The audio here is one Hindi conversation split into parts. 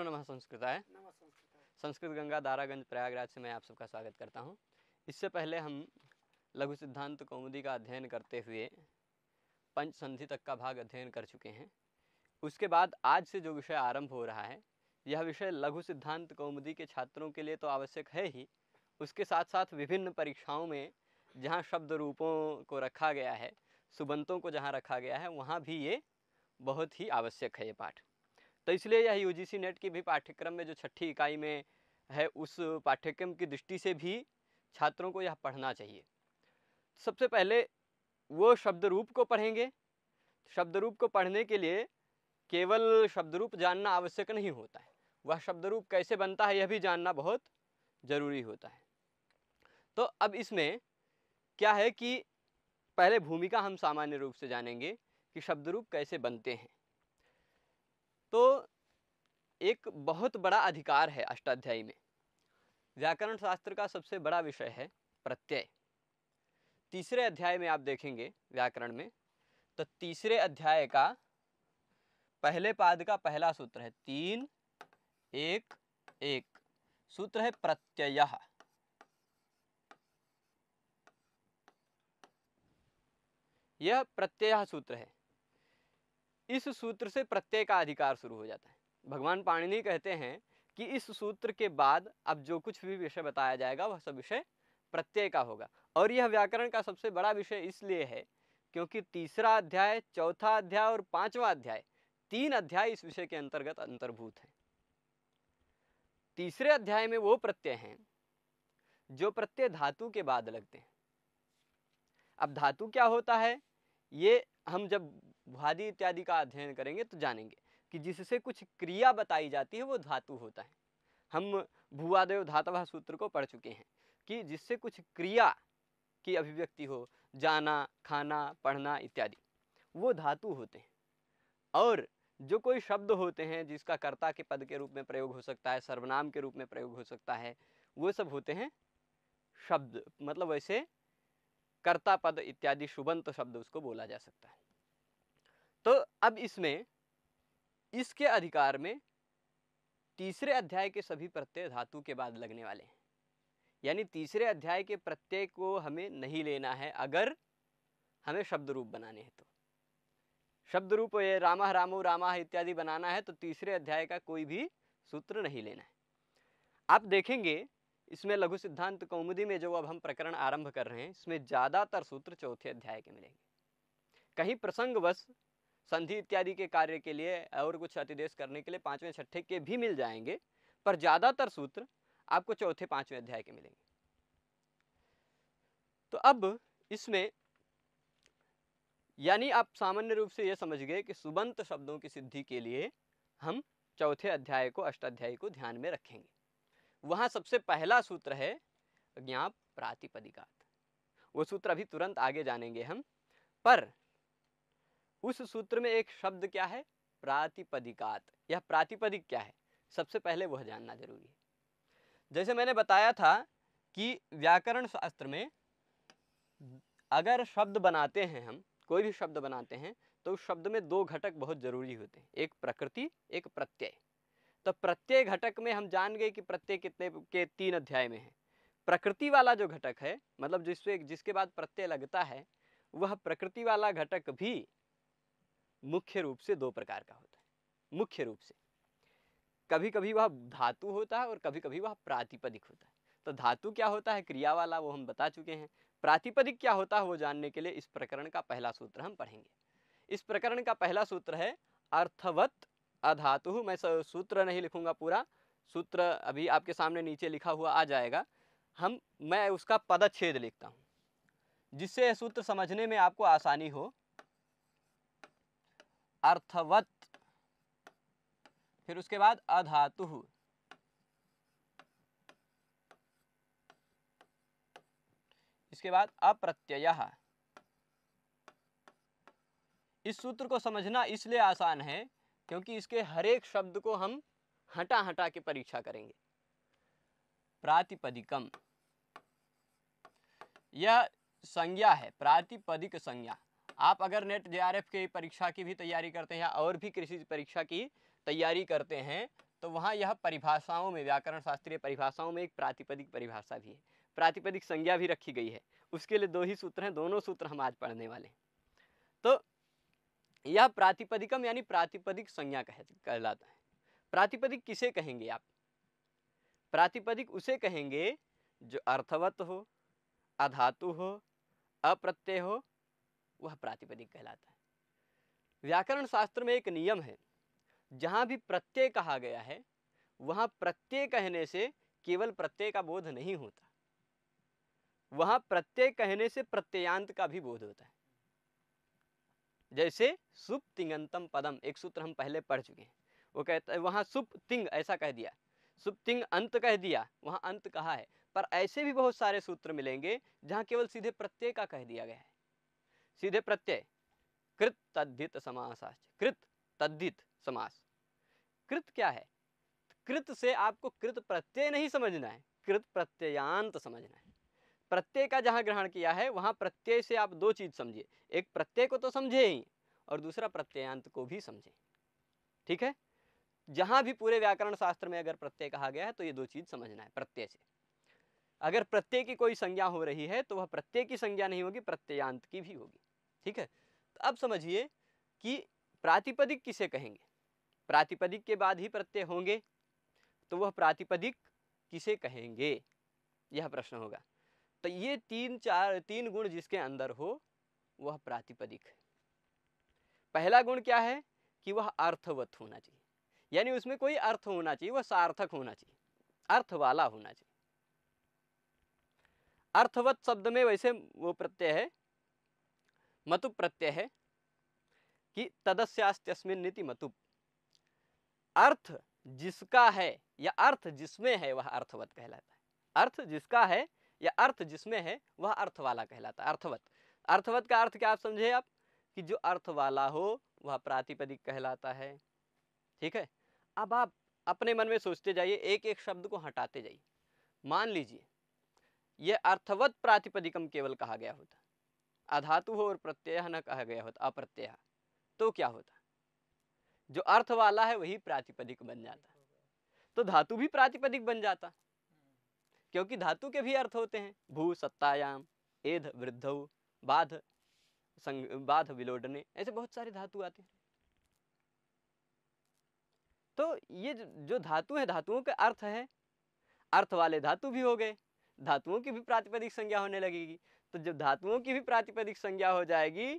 हेलो नमः संस्कृताय संस्कृत गंगा दारागंज प्रयागराज से मैं आप सबका स्वागत करता हूँ इससे पहले हम लघु सिद्धांत कौमुदी का अध्ययन करते हुए पंच संधि तक का भाग अध्ययन कर चुके हैं उसके बाद आज से जो विषय आरंभ हो रहा है यह विषय लघु सिद्धांत कौमुदी के छात्रों के लिए तो आवश्यक है ही उसके साथ साथ विभिन्न परीक्षाओं में जहाँ शब्द रूपों को रखा गया है सुबंतों को जहाँ रखा गया है वहाँ भी ये बहुत ही आवश्यक है ये पाठ तो इसलिए यह यूजीसी नेट की भी पाठ्यक्रम में जो छठी इकाई में है उस पाठ्यक्रम की दृष्टि से भी छात्रों को यह पढ़ना चाहिए सबसे पहले वो शब्द रूप को पढ़ेंगे शब्द रूप को पढ़ने के लिए केवल शब्द रूप जानना आवश्यक नहीं होता है वह शब्द रूप कैसे बनता है यह भी जानना बहुत ज़रूरी होता है तो अब इसमें क्या है कि पहले भूमिका हम सामान्य रूप से जानेंगे कि शब्द रूप कैसे बनते हैं तो एक बहुत बड़ा अधिकार है अष्टाध्यायी में व्याकरण शास्त्र का सबसे बड़ा विषय है प्रत्यय तीसरे अध्याय में आप देखेंगे व्याकरण में तो तीसरे अध्याय का पहले पाद का पहला सूत्र है तीन एक एक सूत्र है प्रत्यय यह प्रत्यय सूत्र है इस सूत्र से प्रत्यय का अधिकार शुरू हो जाता है भगवान पाणिनि कहते हैं कि इस सूत्र के बाद अब जो कुछ भी विषय बताया जाएगा वह सब विषय प्रत्यय का होगा और यह व्याकरण का सबसे बड़ा विषय इसलिए है क्योंकि तीसरा अध्याय चौथा अध्याय और पांचवा अध्याय तीन अध्याय इस विषय के अंतर्गत अंतर्भूत हैं तीसरे अध्याय में वो प्रत्यय हैं जो प्रत्यय धातु के बाद लगते हैं अब धातु क्या होता है ये हम जब भुआदि इत्यादि का अध्ययन करेंगे तो जानेंगे कि जिससे कुछ क्रिया बताई जाती है वो धातु होता है हम भूवादेव धातवा सूत्र को पढ़ चुके हैं कि जिससे कुछ क्रिया की अभिव्यक्ति हो जाना खाना पढ़ना इत्यादि वो धातु होते हैं और जो कोई शब्द होते हैं जिसका कर्ता के पद के रूप में प्रयोग हो सकता है सर्वनाम के रूप में प्रयोग हो सकता है वो सब होते हैं शब्द मतलब वैसे कर्ता पद इत्यादि शुभंत शब्द उसको बोला जा सकता है तो अब इसमें इसके अधिकार में तीसरे अध्याय के सभी प्रत्यय धातु के बाद लगने वाले हैं यानी तीसरे अध्याय के प्रत्यय को हमें नहीं लेना है अगर हमें शब्द रूप बनाने हैं तो शब्द रूप ये रामा रामो रामा इत्यादि बनाना है तो तीसरे अध्याय का कोई भी सूत्र नहीं लेना है आप देखेंगे इसमें लघु सिद्धांत कौमुदी में जो अब हम प्रकरण आरंभ कर रहे हैं इसमें ज़्यादातर सूत्र चौथे अध्याय के मिलेंगे कहीं प्रसंगवश संधि इत्यादि के कार्य के लिए और कुछ अतिदेश करने के लिए पाँचवें छठे के भी मिल जाएंगे पर ज़्यादातर सूत्र आपको चौथे पाँचवें अध्याय के मिलेंगे तो अब इसमें यानी आप सामान्य रूप से ये समझ गए कि सुबंत शब्दों की सिद्धि के लिए हम चौथे अध्याय को अष्टाध्याय को ध्यान में रखेंगे वहाँ सबसे पहला सूत्र है ज्ञाप प्रातिपदिकात वो सूत्र अभी तुरंत आगे जानेंगे हम पर उस सूत्र में एक शब्द क्या है प्रातिपदिकात यह प्रातिपदिक क्या है सबसे पहले वह जानना जरूरी है जैसे मैंने बताया था कि व्याकरण शास्त्र में अगर शब्द बनाते हैं हम कोई भी शब्द बनाते हैं तो उस शब्द में दो घटक बहुत ज़रूरी होते हैं एक प्रकृति एक प्रत्यय तो प्रत्यय घटक में हम जान गए कि प्रत्यय कितने के तीन अध्याय में है प्रकृति वाला जो घटक है मतलब जिसपे जिसके बाद प्रत्यय लगता है वह प्रकृति वाला घटक भी मुख्य रूप से दो प्रकार का होता है मुख्य रूप से कभी कभी वह धातु होता है और कभी कभी वह प्रातिपदिक होता है तो धातु क्या होता है क्रिया वाला वो हम बता चुके हैं प्रातिपदिक क्या होता है वो जानने के लिए इस प्रकरण का पहला सूत्र हम पढ़ेंगे इस प्रकरण का पहला सूत्र है अर्थवत अधातु मैं सूत्र नहीं लिखूंगा पूरा सूत्र अभी आपके सामने नीचे लिखा हुआ आ जाएगा हम मैं उसका पदच्छेद लिखता हूँ जिससे यह सूत्र समझने में आपको आसानी हो अर्थवत फिर उसके बाद अधातु इसके बाद अप्रत्यय इस सूत्र को समझना इसलिए आसान है क्योंकि इसके हरेक शब्द को हम हटा हटा के परीक्षा करेंगे प्रातिपदिकम यह संज्ञा है प्रातिपदिक संज्ञा आप अगर नेट जे की परीक्षा की भी तैयारी करते हैं या और भी कृषि परीक्षा की तैयारी करते हैं तो वहाँ यह परिभाषाओं में व्याकरण शास्त्रीय परिभाषाओं में एक प्रातिपदिक परिभाषा भी है प्रातिपदिक संज्ञा भी रखी गई है उसके लिए दो ही सूत्र हैं दोनों सूत्र हम आज पढ़ने वाले हैं तो यह प्रातिपदिकम यानी प्रातिपदिक संज्ञा कह कहलाता है प्रातिपदिक किसे कहेंगे आप प्रातिपदिक उसे कहेंगे जो अर्थवत हो अधातु हो अप्रत्यय हो वह प्रातिपदिक कहलाता है व्याकरण शास्त्र में एक नियम है जहाँ भी प्रत्यय कहा गया है वहाँ प्रत्यय कहने से केवल प्रत्यय का बोध नहीं होता वहाँ प्रत्यय कहने से प्रत्ययांत का भी बोध होता है जैसे सुप तिंगंतम पदम एक सूत्र हम पहले पढ़ चुके हैं वो कहता है वहाँ सुप तिंग ऐसा कह दिया सुप तिंग अंत कह दिया वहाँ अंत कहा है पर ऐसे भी बहुत सारे सूत्र मिलेंगे जहाँ केवल सीधे प्रत्यय का कह दिया गया है सीधे प्रत्यय कृत तद्धित समासाच कृत तद्धित समास कृत क्या है कृत से आपको कृत प्रत्यय नहीं समझना है कृत प्रत्ययांत समझना है प्रत्यय का जहाँ ग्रहण किया है वहाँ प्रत्यय से आप दो चीज़ समझिए एक प्रत्यय को तो समझे ही और दूसरा प्रत्ययांत को भी समझें ठीक है जहाँ भी पूरे व्याकरण शास्त्र में अगर प्रत्यय कहा गया है तो ये दो चीज़ समझना है प्रत्यय से अगर प्रत्यय की कोई संज्ञा हो रही है तो वह प्रत्यय की संज्ञा नहीं होगी प्रत्ययांत की भी होगी ठीक है तो अब समझिए कि प्रातिपदिक किसे कहेंगे प्रातिपदिक के बाद ही प्रत्यय होंगे तो वह प्रातिपदिक किसे कहेंगे यह प्रश्न होगा तो ये तीन चार तीन गुण जिसके अंदर हो वह प्रातिपदिक पहला गुण क्या है कि वह अर्थवत होना चाहिए यानी उसमें कोई अर्थ होना चाहिए वह सार्थक होना चाहिए अर्थ वाला होना चाहिए अर्थवत शब्द में वैसे वो प्रत्यय है मतु प्रत्यय है कि नीति मतुप अर्थ जिसका है या अर्थ जिसमें है वह अर्थवत कहलाता है अर्थ जिसका है या अर्थ जिसमें है वह अर्थ वाला कहलाता है अर्थवत अर्थवत का अर्थ क्या आप समझे आप कि जो अर्थ वाला हो वह प्रातिपदिक कहलाता है ठीक है अब आप अपने मन में सोचते जाइए एक एक शब्द को हटाते जाइए मान लीजिए यह अर्थवत प्रातिपदिकम केवल कहा गया होता अधातु हो और प्रत्यय न कहा गया होता अप्रत्यय तो क्या होता जो अर्थ वाला है वही प्रातिपदिक बन जाता तो धातु भी प्रातिपदिक बन जाता क्योंकि धातु के भी अर्थ होते हैं भू सत्तायाम एध वृद्ध बाध संग बाध विलोडने ऐसे बहुत सारे धातु आते हैं तो ये जो धातु है धातुओं के अर्थ है अर्थ वाले धातु भी हो गए धातुओं की भी प्रातिपदिक संज्ञा होने लगेगी तो जब धातुओं की भी प्रातिपदिक संज्ञा हो जाएगी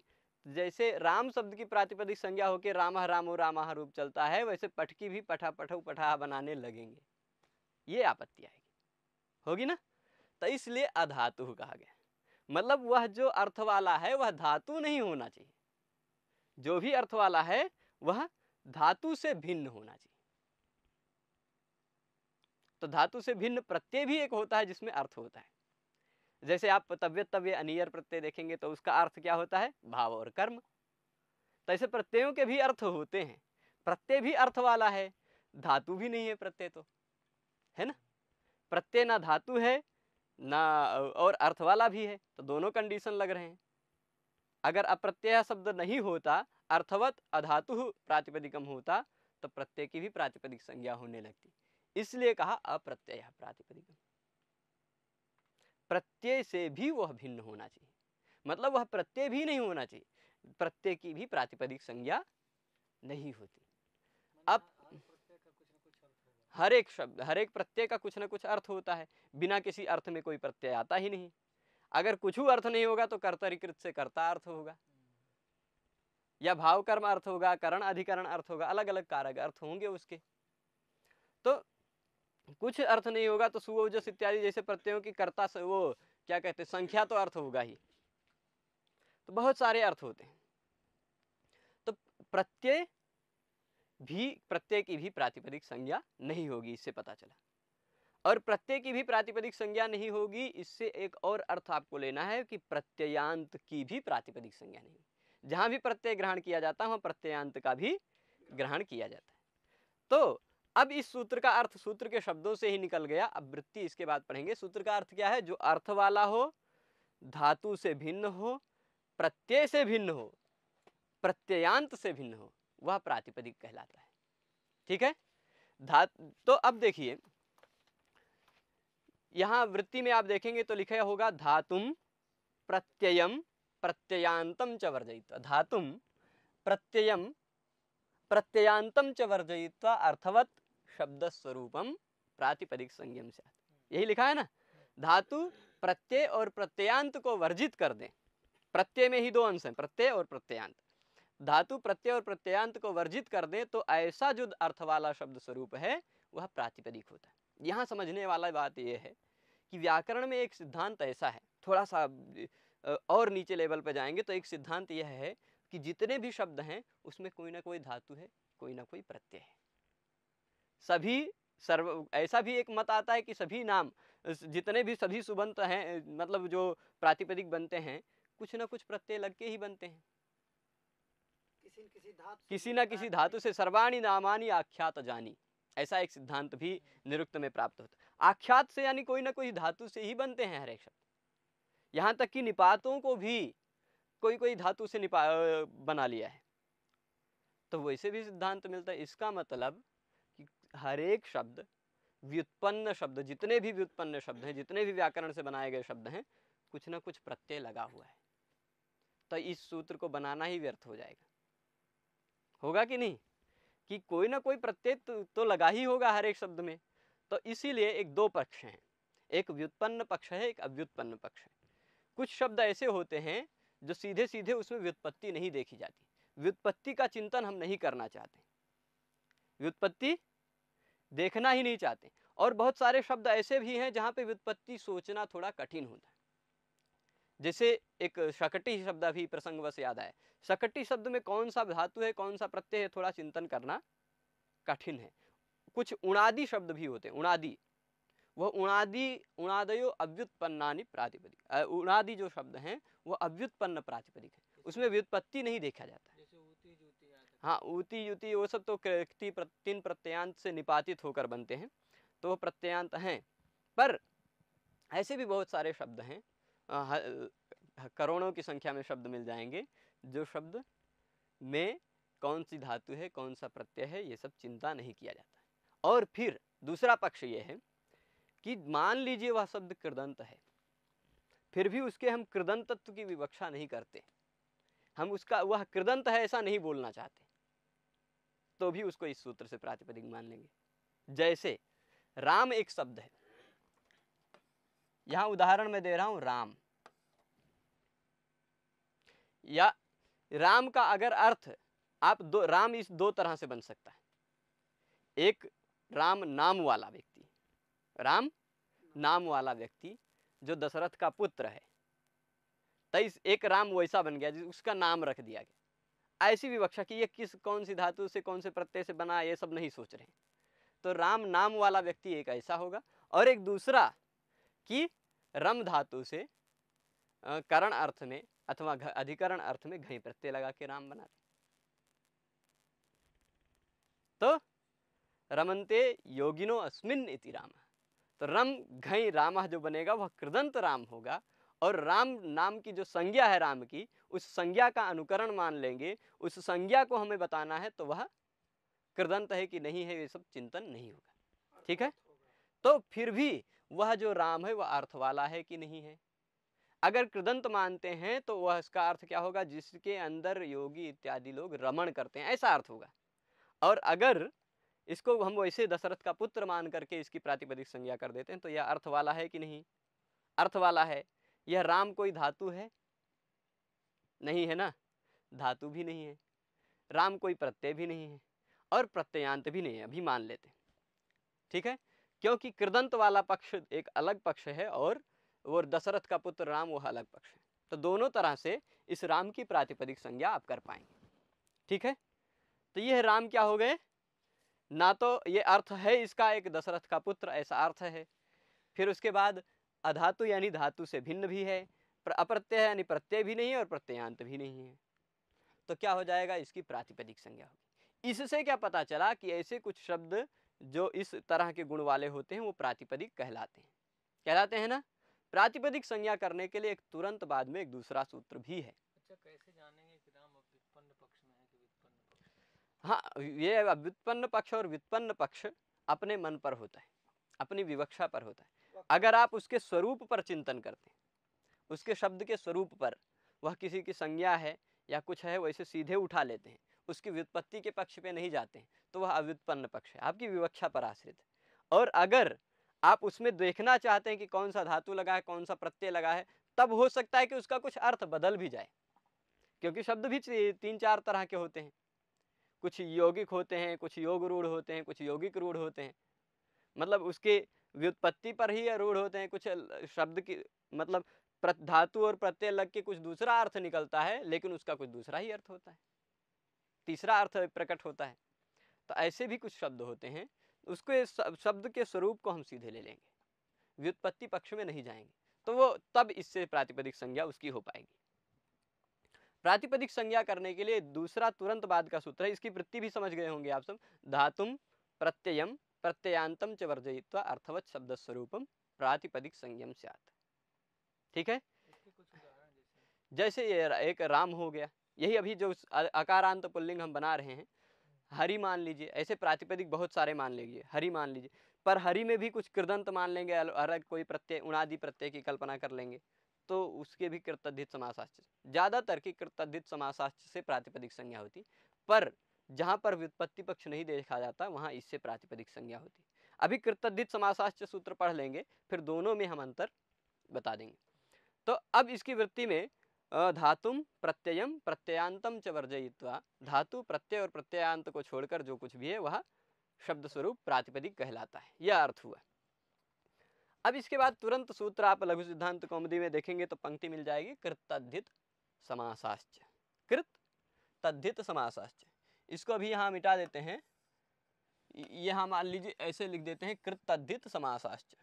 जैसे राम शब्द की प्रातिपदिक संज्ञा होकर राम रामो राम रूप चलता है वैसे पठ की भी पठा पठ पठा बनाने लगेंगे ये आपत्ति आएगी होगी ना तो इसलिए अधातु कहा गया मतलब वह जो अर्थ वाला है वह धातु नहीं होना चाहिए जो भी अर्थ वाला है वह धातु से भिन्न होना चाहिए तो धातु से भिन्न प्रत्यय भी एक होता है जिसमें अर्थ होता है जैसे आप तव्य तव्य अनियर प्रत्यय देखेंगे तो उसका अर्थ क्या होता है भाव और कर्म तैसे तो प्रत्ययों के भी अर्थ होते हैं प्रत्यय भी अर्थ वाला है धातु भी नहीं है प्रत्यय तो है ना प्रत्यय ना धातु है ना और अर्थ वाला भी है तो दोनों कंडीशन लग रहे हैं अगर अप्रत्यय शब्द नहीं होता अर्थवत अधातु प्रातिपदिकम होता तो प्रत्यय की भी प्रातिपदिक संज्ञा होने लगती इसलिए कहा अप्रत्यय प्रातिपदिकम प्रत्यय से भी वह भिन्न होना चाहिए मतलब वह प्रत्यय भी नहीं होना चाहिए प्रत्यय की भी प्रातिपदिक संज्ञा नहीं होती मतलब अब हर एक शब्द हर एक प्रत्यय का कुछ ना कुछ अर्थ होता है बिना किसी अर्थ में कोई प्रत्यय आता ही नहीं अगर कुछ भी अर्थ नहीं होगा तो कर्तरीकृत से कर्ता अर्थ होगा हम्म। या भाव कर्म अर्थ होगा करण अधिकरण अर्थ होगा अलग अलग कारक अर्थ होंगे उसके तो कुछ अर्थ नहीं होगा तो सुओजस इत्यादि जैसे प्रत्ययों की कर्ता से वो क्या कहते हैं संख्या तो अर्थ होगा ही तो बहुत सारे अर्थ होते हैं तो प्रत्यय भी प्रत्यय की भी प्रातिपदिक संज्ञा नहीं होगी इससे पता चला और प्रत्यय की भी प्रातिपदिक संज्ञा नहीं होगी इससे एक और अर्थ आपको लेना है कि प्रत्ययांत की भी प्रातिपदिक संज्ञा नहीं जहां भी प्रत्यय ग्रहण किया जाता है वहां प्रत्ययांत का भी ग्रहण किया जाता है तो अब इस सूत्र का अर्थ सूत्र के शब्दों से ही निकल गया अब वृत्ति इसके बाद पढ़ेंगे सूत्र का अर्थ क्या है जो अर्थ वाला हो धातु से भिन्न हो प्रत्यय से भिन्न हो प्रत्ययांत से भिन्न हो वह प्रातिपदिक कहलाता है ठीक है धातु तो अब देखिए यहां वृत्ति में आप देखेंगे तो लिखा होगा धातुम प्रत्ययम प्रत्ययांतम च वर्जयित धातुम प्रत्ययम प्रत्ययांतम च वर्जयित्वा अर्थवत् शब्द स्वरूपम प्रातिपदिक संज्ञम से यही लिखा है ना धातु प्रत्यय और प्रत्ययांत को वर्जित कर दें प्रत्यय में ही दो अंश हैं प्रत्यय और प्रत्ययांत धातु प्रत्यय और प्रत्ययांत को वर्जित कर दें तो ऐसा जो अर्थ वाला शब्द स्वरूप है वह प्रातिपदिक होता है यहाँ समझने वाला बात यह है कि व्याकरण में एक सिद्धांत ऐसा है थोड़ा सा और नीचे लेवल पर जाएंगे तो एक सिद्धांत यह है कि जितने भी शब्द हैं उसमें कोई ना कोई धातु है कोई ना कोई प्रत्यय है सभी सर्व ऐसा भी एक मत आता है कि सभी नाम जितने भी सभी सुबंत हैं मतलब जो प्रातिपदिक बनते हैं कुछ ना कुछ प्रत्यय लग के ही बनते हैं किसी न किसी धातु किसी ना किसी धातु से सर्वाणी नामानी आख्यात जानी ऐसा एक सिद्धांत भी निरुक्त में प्राप्त होता आख्यात से यानी कोई ना कोई धातु से ही बनते हैं हरेक शब्द यहाँ तक कि निपातों को भी कोई कोई धातु से निपा बना लिया है तो वैसे भी सिद्धांत मिलता है इसका मतलब कि हर एक शब्द व्युत्पन्न शब्द जितने भी व्युत्पन्न शब्द हैं जितने भी व्याकरण से बनाए गए शब्द हैं कुछ ना कुछ प्रत्यय लगा हुआ है तो इस सूत्र को बनाना ही व्यर्थ हो जाएगा होगा कि नहीं कि कोई ना कोई प्रत्यय तो, तो लगा ही होगा हर एक शब्द में तो इसीलिए एक दो पक्ष हैं एक व्युत्पन्न पक्ष है एक अव्युत्पन्न पक्ष है कुछ शब्द ऐसे होते हैं जो सीधे सीधे उसमें व्युत्पत्ति नहीं देखी जाती व्युत्पत्ति का चिंतन हम नहीं करना चाहते व्युत्पत्ति देखना ही नहीं चाहते और बहुत सारे शब्द ऐसे भी हैं जहाँ पे व्युत्पत्ति सोचना थोड़ा कठिन होता है जैसे एक शकटी शब्द अभी प्रसंगवश याद आए शकटी शब्द में कौन सा धातु है कौन सा प्रत्यय है थोड़ा चिंतन करना कठिन है कुछ उणादि शब्द भी होते हैं उणादि वह उणादि उणादयो अव्युत्पन्नानि प्रातिपदिक उणादि जो शब्द हैं वो अव्युत्पन्न प्रातिपदिक है उसमें व्युत्पत्ति नहीं देखा जाता है हाँ ऊती युति वो सब तो तीन प्रत्यांत से निपातित होकर बनते हैं तो वो प्रत्यांत हैं पर ऐसे भी बहुत सारे शब्द हैं करोड़ों की संख्या में शब्द मिल जाएंगे जो शब्द में कौन सी धातु है कौन सा प्रत्यय है ये सब चिंता नहीं किया जाता और फिर दूसरा पक्ष ये है कि मान लीजिए वह शब्द कृदंत है फिर भी उसके हम कृदंतत्व तत्व की विवक्षा नहीं करते हम उसका वह कृदंत है ऐसा नहीं बोलना चाहते तो भी उसको इस सूत्र से प्रातिपदिक मान लेंगे जैसे राम एक शब्द है यहां उदाहरण में दे रहा हूं राम या राम का अगर अर्थ आप दो राम इस दो तरह से बन सकता है एक राम नाम वाला व्यक्ति राम नाम वाला व्यक्ति जो दशरथ का पुत्र है तेईस एक राम वैसा बन गया जिस उसका नाम रख दिया गया ऐसी विवक्षा कि ये किस कौन सी धातु से कौन से प्रत्यय से बना ये सब नहीं सोच रहे तो राम नाम वाला व्यक्ति एक ऐसा होगा और एक दूसरा कि रम धातु से करण अर्थ में अथवा अधिकरण अर्थ में घई प्रत्यय लगा के राम बना तो रमनते योगिनो अस्मिन इति राम तो रम घई राम जो बनेगा वह कृदंत राम होगा और राम नाम की जो संज्ञा है राम की उस संज्ञा का अनुकरण मान लेंगे उस संज्ञा को हमें बताना है तो वह कृदंत है कि नहीं है ये सब चिंतन नहीं होगा ठीक है तो फिर भी वह जो राम है वह अर्थ वाला है कि नहीं है अगर कृदंत मानते हैं तो वह इसका अर्थ क्या होगा जिसके अंदर योगी इत्यादि लोग रमण करते हैं ऐसा अर्थ होगा और अगर इसको हम वैसे दशरथ का पुत्र मान करके इसकी प्रातिपदिक संज्ञा कर देते हैं तो यह अर्थ वाला है कि नहीं अर्थ वाला है यह राम कोई धातु है नहीं है ना धातु भी नहीं है राम कोई प्रत्यय भी नहीं है और प्रत्ययांत भी नहीं है अभी मान लेते हैं ठीक है क्योंकि कृदंत वाला पक्ष एक अलग पक्ष है और वो दशरथ का पुत्र राम वह अलग पक्ष है तो दोनों तरह से इस राम की प्रातिपदिक संज्ञा आप कर पाएंगे ठीक है तो यह राम क्या हो गए ना तो ये अर्थ है इसका एक दशरथ का पुत्र ऐसा अर्थ है फिर उसके बाद अधातु यानी धातु से भिन्न भी है अप्रत्यय यानी प्रत्यय भी नहीं है और प्रत्ययांत भी नहीं है तो क्या हो जाएगा इसकी प्रातिपदिक संज्ञा होगी इससे क्या पता चला कि ऐसे कुछ शब्द जो इस तरह के गुण वाले होते हैं वो प्रातिपदिक कहलाते हैं कहलाते हैं ना प्रातिपदिक संज्ञा करने के लिए एक तुरंत बाद में एक दूसरा सूत्र भी है हाँ ये व्युत्पन्न पक्ष और व्युत्पन्न पक्ष अपने मन पर होता है अपनी विवक्षा पर होता है अगर आप उसके स्वरूप पर चिंतन करते हैं उसके शब्द के स्वरूप पर वह किसी की संज्ञा है या कुछ है वैसे सीधे उठा लेते हैं उसकी व्युत्पत्ति के पक्ष पे नहीं जाते हैं तो वह अव्युत्पन्न पक्ष है आपकी विवक्षा पर आश्रित है और अगर आप उसमें देखना चाहते हैं कि कौन सा धातु लगा है कौन सा प्रत्यय लगा है तब हो सकता है कि उसका कुछ अर्थ बदल भी जाए क्योंकि शब्द भी तीन चार तरह के होते हैं कुछ यौगिक होते हैं कुछ योग रूढ़ होते हैं कुछ यौगिक रूढ़ होते हैं मतलब उसके व्युत्पत्ति पर ही रूढ़ होते हैं कुछ शब्द की मतलब धातु और प्रत्यय लग के कुछ दूसरा अर्थ निकलता है लेकिन उसका कुछ दूसरा ही अर्थ होता है तीसरा अर्थ प्रकट होता है तो ऐसे भी कुछ शब्द होते हैं उसके शब्द के स्वरूप को हम सीधे ले लेंगे व्युत्पत्ति पक्ष में नहीं जाएंगे तो वो तब इससे प्रातिपदिक संज्ञा उसकी हो पाएगी प्रातिपदिक संज्ञा करने के लिए दूसरा तुरंत बाद का सूत्र है इसकी वृत्ति भी समझ गए होंगे आप सब धातुम प्रत्ययम प्रत्ययांतम च वर्जयित्व अर्थवत शब्द स्वरूपम प्रातिपदिक संज्ञम सत ठीक है जैसे ये एक राम हो गया यही अभी जो अकारांत पुल्लिंग हम बना रहे हैं हम्म। हरि मान लीजिए ऐसे प्रातिपदिक बहुत सारे मान लीजिए हरि मान लीजिए पर हरि में भी कुछ कृदंत मान लेंगे अलग कोई प्रत्यय उणादि प्रत्यय की कल्पना कर लेंगे तो उसके भी कृतधित समासाच ज़्यादातर की कृताधित समासास्त्र से प्रातिपदिक संज्ञा होती पर जहाँ पर व्युत्पत्ति पक्ष नहीं देखा जाता वहाँ इससे प्रातिपदिक संज्ञा होती अभी कृताधित समासास्त्र सूत्र पढ़ लेंगे फिर दोनों में हम अंतर बता देंगे तो अब इसकी वृत्ति में धातुम प्रत्ययम प्रत्ययांतम च वर्जयित्वा धातु प्रत्यय और प्रत्ययांत को छोड़कर जो कुछ भी है वह शब्द स्वरूप प्रातिपदिक कहलाता है यह अर्थ हुआ अब इसके बाद तुरंत सूत्र आप लघु सिद्धांत कौमदी में देखेंगे तो पंक्ति मिल जाएगी कृतद्धित समासाश्च कृत तद्धित समासाश्च इसको भी यहाँ मिटा देते हैं यह हम मान लीजिए ऐसे लिख देते हैं कृत तद्धित समासाश्च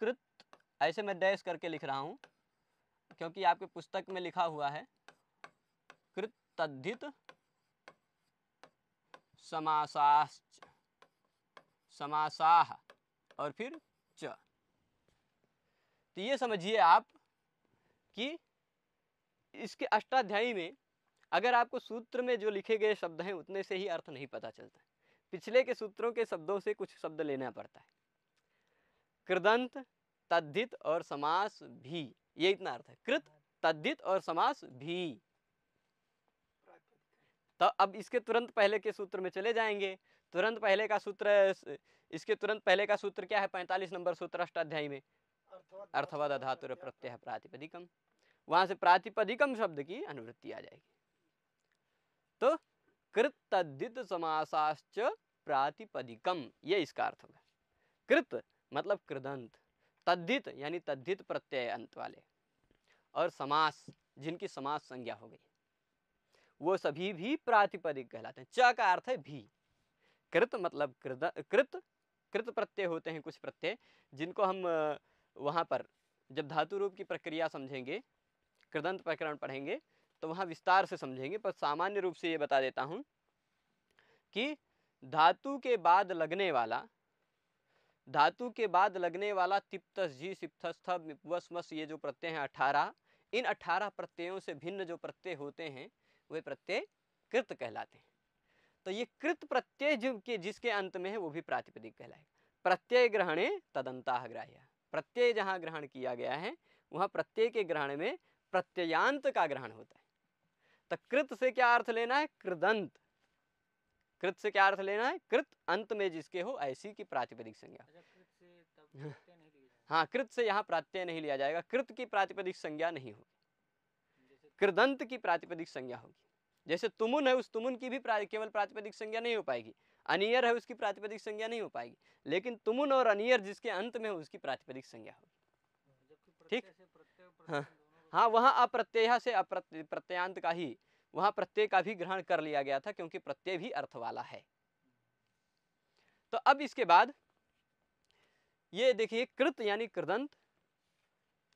कृत ऐसे मैं डैश करके लिख रहा हूँ क्योंकि आपके पुस्तक में लिखा हुआ है कृत तद्धित समासाश्च समासाह और फिर च तो ये समझिए आप कि इसके अष्टाध्यायी में अगर आपको सूत्र में जो लिखे गए शब्द हैं उतने से ही अर्थ नहीं पता चलता पिछले के सूत्रों के शब्दों से कुछ शब्द लेना पड़ता है कृदंत तद्धित और समास भी ये इतना अर्थ है कृत तद्धित और समास भी तो अब इसके तुरंत पहले के सूत्र में चले जाएंगे तुरंत पहले का सूत्र इसके तुरंत पहले का सूत्र क्या है पैंतालीस नंबर सूत्र अष्टाध्यायी में अर्थवाद अधातुर प्रत्यय प्रातिपदिकम वहां से प्रातिपदिकम शब्द की अनुवृत्ति आ जाएगी तो कृत तद्धित समासाश्च प्रातिपदिकम ये इसका अर्थ होगा कृत मतलब कृदंत तद्धित यानी तद्धित प्रत्यय अंत वाले और समास जिनकी समास संज्ञा हो गई वो सभी भी प्रातिपदिक कहलाते हैं च का अर्थ है भी कृत मतलब कृत कृत कृत प्रत्यय होते हैं कुछ प्रत्यय जिनको हम वहाँ पर जब धातु रूप की प्रक्रिया समझेंगे कृदंत प्रकरण पढ़ेंगे तो वहाँ विस्तार से समझेंगे पर सामान्य रूप से ये बता देता हूँ कि धातु के बाद लगने वाला धातु के बाद लगने वाला तिप्तस जी सिप्थस थब ये जो प्रत्यय हैं अठारह इन अठारह प्रत्ययों से भिन्न जो प्रत्यय होते हैं वे प्रत्यय कृत कहलाते हैं तो ये कृत प्रत्यय जो के जिसके अंत में है वो भी प्रातिपदिक कहलाएगा प्रत्यय ग्रहणे तदंता ग्राह्य प्रत्यय जहाँ ग्रहण किया गया है वहाँ प्रत्यय के ग्रहण में प्रत्ययांत का ग्रहण होता है तो कृत से क्या अर्थ लेना है कृदंत कृत से क्या अर्थ लेना है कृत अंत में जिसके हो ऐसी की प्रातिपदिक संज्ञा अच्छा, हाँ।, हाँ कृत से यहाँ प्रत्यय नहीं लिया जाएगा कृत की प्रातिपदिक संज्ञा नहीं होगी कृदंत की प्रातिपदिक संज्ञा होगी जैसे तुमुन है उस तुमुन की भी केवल प्रातिपदिक संज्ञा नहीं हो पाएगी अनियर है उसकी प्रातिपदिक संज्ञा नहीं हो पाएगी लेकिन तुमुन और अनियर जिसके अंत में उसकी प्रातिपदिक संज्ञा होगी ठीक हाँ हाँ वहाँ अप्रत्यय से अप्रत्य प्रत्ययांत का ही वहाँ प्रत्यय का भी ग्रहण कर लिया गया था क्योंकि प्रत्यय भी अर्थ वाला है तो अब इसके बाद ये देखिए कृत यानी कृदंत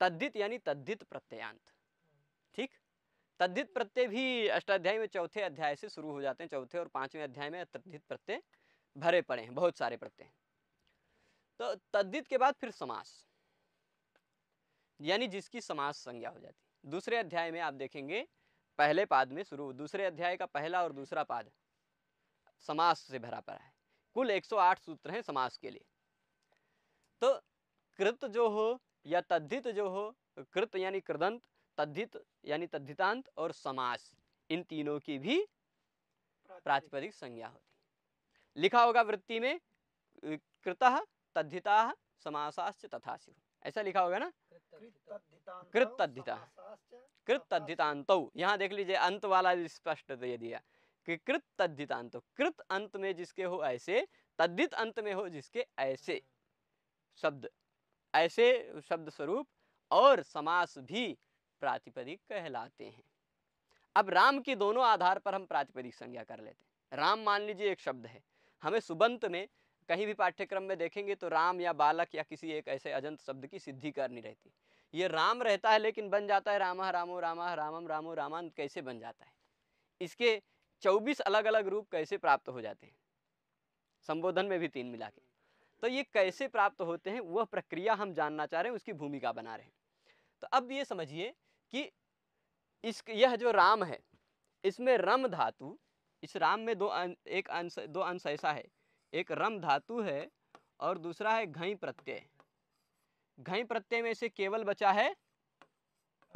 तद्धित यानी तद्धित प्रत्ययांत तद्धित प्रत्यय भी अष्टाध्याय में चौथे अध्याय से शुरू हो जाते हैं चौथे और पांचवें अध्याय में तद्धित प्रत्यय भरे पड़े हैं बहुत सारे प्रत्यय तो तद्धित के बाद फिर समास यानी जिसकी समास संज्ञा हो जाती दूसरे अध्याय में आप देखेंगे पहले पाद में शुरू दूसरे अध्याय का पहला और दूसरा पाद समास से भरा पड़ा है कुल 108 सूत्र हैं समास के लिए तो कृत जो हो या तद्धित जो हो कृत यानी कृदंत तद्धित यानी तद्धितांत और समास इन तीनों की भी प्रातिपदिक संज्ञा होती है लिखा होगा वृत्ति में कृत तद्धिता समासाश्च तथा ऐसा लिखा होगा ना कृत तद्धिता कृत तद्धितांत यहाँ देख लीजिए अंत वाला स्पष्ट दे तो दिया कि कृत तद्धितांत कृत अंत में जिसके हो ऐसे तद्धित अंत में हो जिसके ऐसे शब्द ऐसे शब्द स्वरूप और समास भी प्रातिपदिक कहलाते हैं अब राम के दोनों आधार पर हम प्रातिपदिक संज्ञा कर लेते हैं राम मान लीजिए एक शब्द है हमें सुबंत में कहीं भी पाठ्यक्रम में देखेंगे तो राम या बालक या किसी एक ऐसे अजंत शब्द की सिद्धि करनी रहती ये राम रहता है लेकिन बन जाता है रामा रामो रामा रामम रामो रामान कैसे बन जाता है इसके चौबीस अलग अलग रूप कैसे प्राप्त हो जाते हैं संबोधन में भी तीन मिला के तो ये कैसे प्राप्त होते हैं वह प्रक्रिया हम जानना चाह रहे हैं उसकी भूमिका बना रहे हैं तो अब ये समझिए कि इस यह जो राम है इसमें रम धातु इस राम में दो अं, एक अंश दो अंश ऐसा है एक रम धातु है और दूसरा है घई प्रत्यय घई प्रत्यय में से केवल बचा है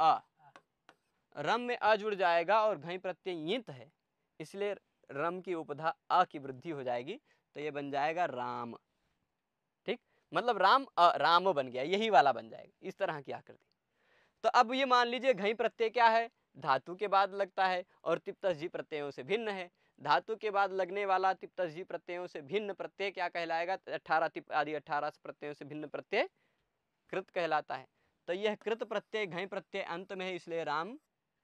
अ रम में अ जुड़ जाएगा और घई प्रत्यय यित है इसलिए रम की उपधा अ की वृद्धि हो जाएगी तो यह बन जाएगा राम ठीक मतलब राम अ राम बन गया यही वाला बन जाएगा इस तरह की आकृति तो अब ये मान लीजिए घई प्रत्यय क्या है धातु के बाद लगता है और जी प्रत्ययों से भिन्न है धातु के बाद लगने वाला जी प्रत्ययों से भिन्न प्रत्यय क्या कहलाएगा अठारह तिप आदि अठारह प्रत्ययों से भिन्न प्रत्यय कृत कहलाता है तो यह कृत प्रत्यय घई प्रत्यय अंत में है इसलिए राम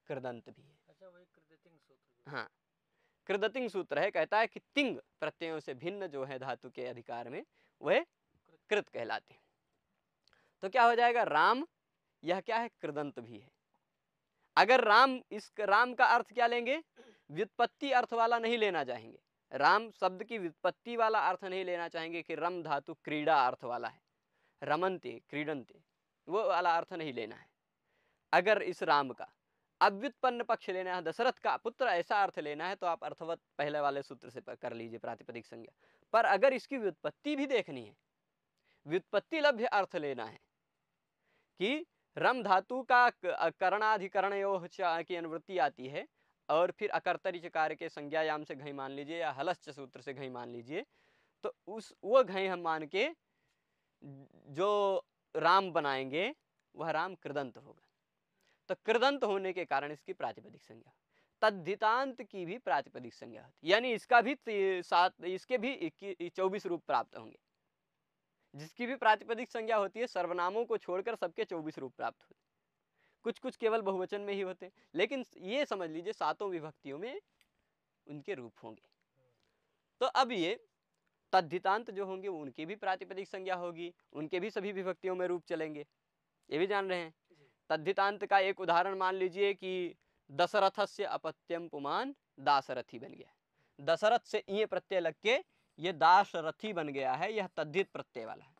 कृदंत भी है अच्छा वही सूत्र हाँ कृदतिंग सूत्र है कहता है कि तिंग प्रत्ययों से भिन्न जो है धातु के अधिकार में वह कृत कहलाते हैं तो क्या हो जाएगा राम यह क्या है कृदंत भी है अगर राम इस राम का अर्थ क्या लेंगे व्युत्पत्ति अर्थ वाला नहीं लेना चाहेंगे राम शब्द की व्युत्पत्ति वाला अर्थ नहीं लेना चाहेंगे कि रम धातु क्रीड़ा अर्थ वाला है रमनते क्रीडंते वो वाला अर्थ नहीं लेना है अगर इस राम का अव्युत्पन्न पक्ष लेना है दशरथ का पुत्र ऐसा अर्थ लेना है तो आप अर्थवत पहले वाले सूत्र से कर लीजिए प्रातिपदिक संज्ञा पर अगर इसकी व्युत्पत्ति भी देखनी है व्युत्पत्ति लभ्य अर्थ लेना है कि रम धातु का करणाधिकरण की अनुवृत्ति आती है और फिर अकर्तरी चकार के संज्ञायाम से घई मान लीजिए या हलस्य सूत्र से घई मान लीजिए तो उस वो घई हम मान के जो राम बनाएंगे वह राम कृदंत होगा तो कृदंत होने के कारण इसकी प्रातिपदिक संज्ञा तद्धितांत की भी प्रातिपदिक संज्ञा होती यानी इसका भी सात इसके भी चौबीस रूप प्राप्त होंगे जिसकी भी प्रातिपदिक संज्ञा होती है सर्वनामों को छोड़कर सबके चौबीस रूप प्राप्त होते कुछ कुछ केवल बहुवचन में ही होते हैं लेकिन ये समझ लीजिए सातों विभक्तियों में उनके रूप होंगे तो अब ये तद्धितांत जो होंगे उनकी भी प्रातिपदिक संज्ञा होगी उनके भी सभी विभक्तियों में रूप चलेंगे ये भी जान रहे हैं तद्धितांत का एक उदाहरण मान लीजिए कि दशरथ से अपत्यम पुमान दासरथी बन गया दशरथ से ये प्रत्यय लग के ये दासरथी बन गया है यह तद्धित प्रत्यय वाला है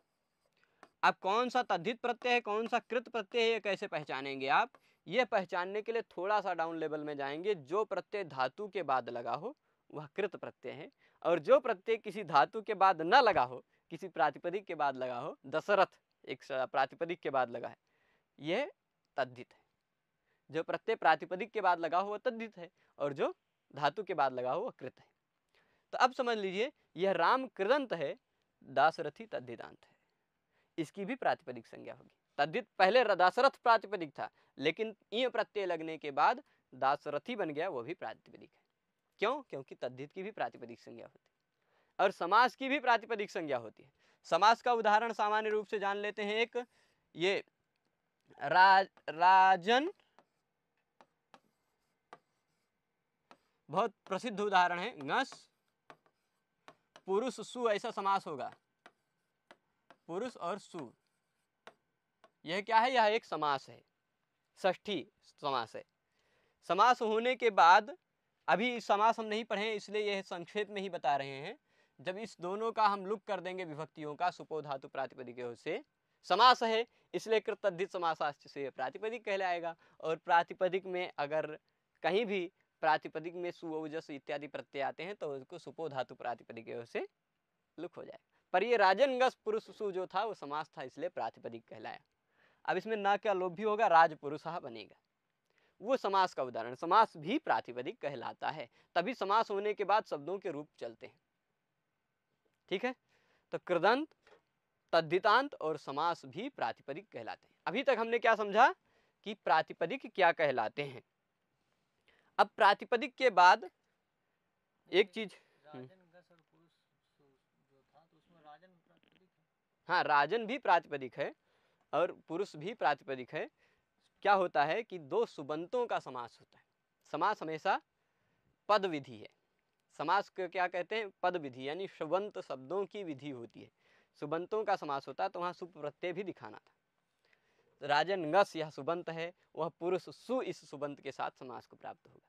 अब कौन सा तद्धित प्रत्यय है कौन सा कृत प्रत्यय है ये कैसे पहचानेंगे आप ये पहचानने के लिए थोड़ा सा डाउन लेवल में जाएंगे जो प्रत्यय धातु के बाद लगा हो वह कृत प्रत्यय है और जो प्रत्यय किसी धातु के बाद न लगा हो किसी प्रातिपदिक के बाद लगा हो दशरथ एक प्रातिपदिक के बाद लगा है यह तद्धित है जो प्रत्यय प्रातिपदिक के बाद लगा हो वह तद्धित है और जो धातु के बाद लगा हो वह कृत है तो अब समझ लीजिए यह राम कृदंत है दासरथी तद्धिदांत है इसकी भी प्रातिपदिक संज्ञा होगी तद्धित पहले दासरथ प्रातिपदिक था लेकिन ई प्रत्यय लगने के बाद दासरथी बन गया वो भी प्रातिपदिक है क्यों क्योंकि तद्धित की भी प्रातिपदिक संज्ञा होती है और समास की भी प्रातिपदिक संज्ञा होती है समास का उदाहरण सामान्य रूप से जान लेते हैं एक ये राज राजन बहुत प्रसिद्ध उदाहरण है गस पुरुष सु ऐसा समास होगा पुरुष और सु यह क्या है यह एक समास है ष्ठी समास है समास होने के बाद अभी समास हम नहीं पढ़े इसलिए यह संक्षेप में ही बता रहे हैं जब इस दोनों का हम लुक कर देंगे विभक्तियों का सुपो धातु प्रातिपदिक से समास है इसलिए कृतद्धित समास से प्रातिपदिक कहलाएगा और प्रातिपदिक में अगर कहीं भी प्रातिपदिक में सुओजस इत्यादि प्रत्यय आते हैं तो उसको सुपो धातु प्रातिपदिक से लुक हो जाए पर ये राजनगस पुरुष सु जो था वो समास था इसलिए प्रातिपदिक कहलाया अब इसमें ना क्या लोभ भी होगा राजपुरुष हाँ बनेगा वो समास का उदाहरण समास भी प्रातिपदिक कहलाता है तभी समास होने के बाद शब्दों के रूप चलते हैं ठीक है तो कृदंत तद्धितांत और समास भी प्रातिपदिक कहलाते हैं अभी तक हमने क्या समझा कि प्रातिपदिक क्या कहलाते हैं अब प्रातिपदिक के बाद एक चीज हम्म। तो हाँ राजन भी प्रातिपदिक है और पुरुष भी प्रातिपदिक है क्या होता है कि दो सुबंतों का समास होता है समास हमेशा पद विधि है समास को क्या कहते हैं पद विधि यानी सुबंत शब्दों की विधि होती है सुबंतों का समास होता है तो वहाँ सुप प्रत्यय भी दिखाना था राजन गस यह सुबंत है वह पुरुष सु इस सुबंत के साथ समास को प्राप्त होगा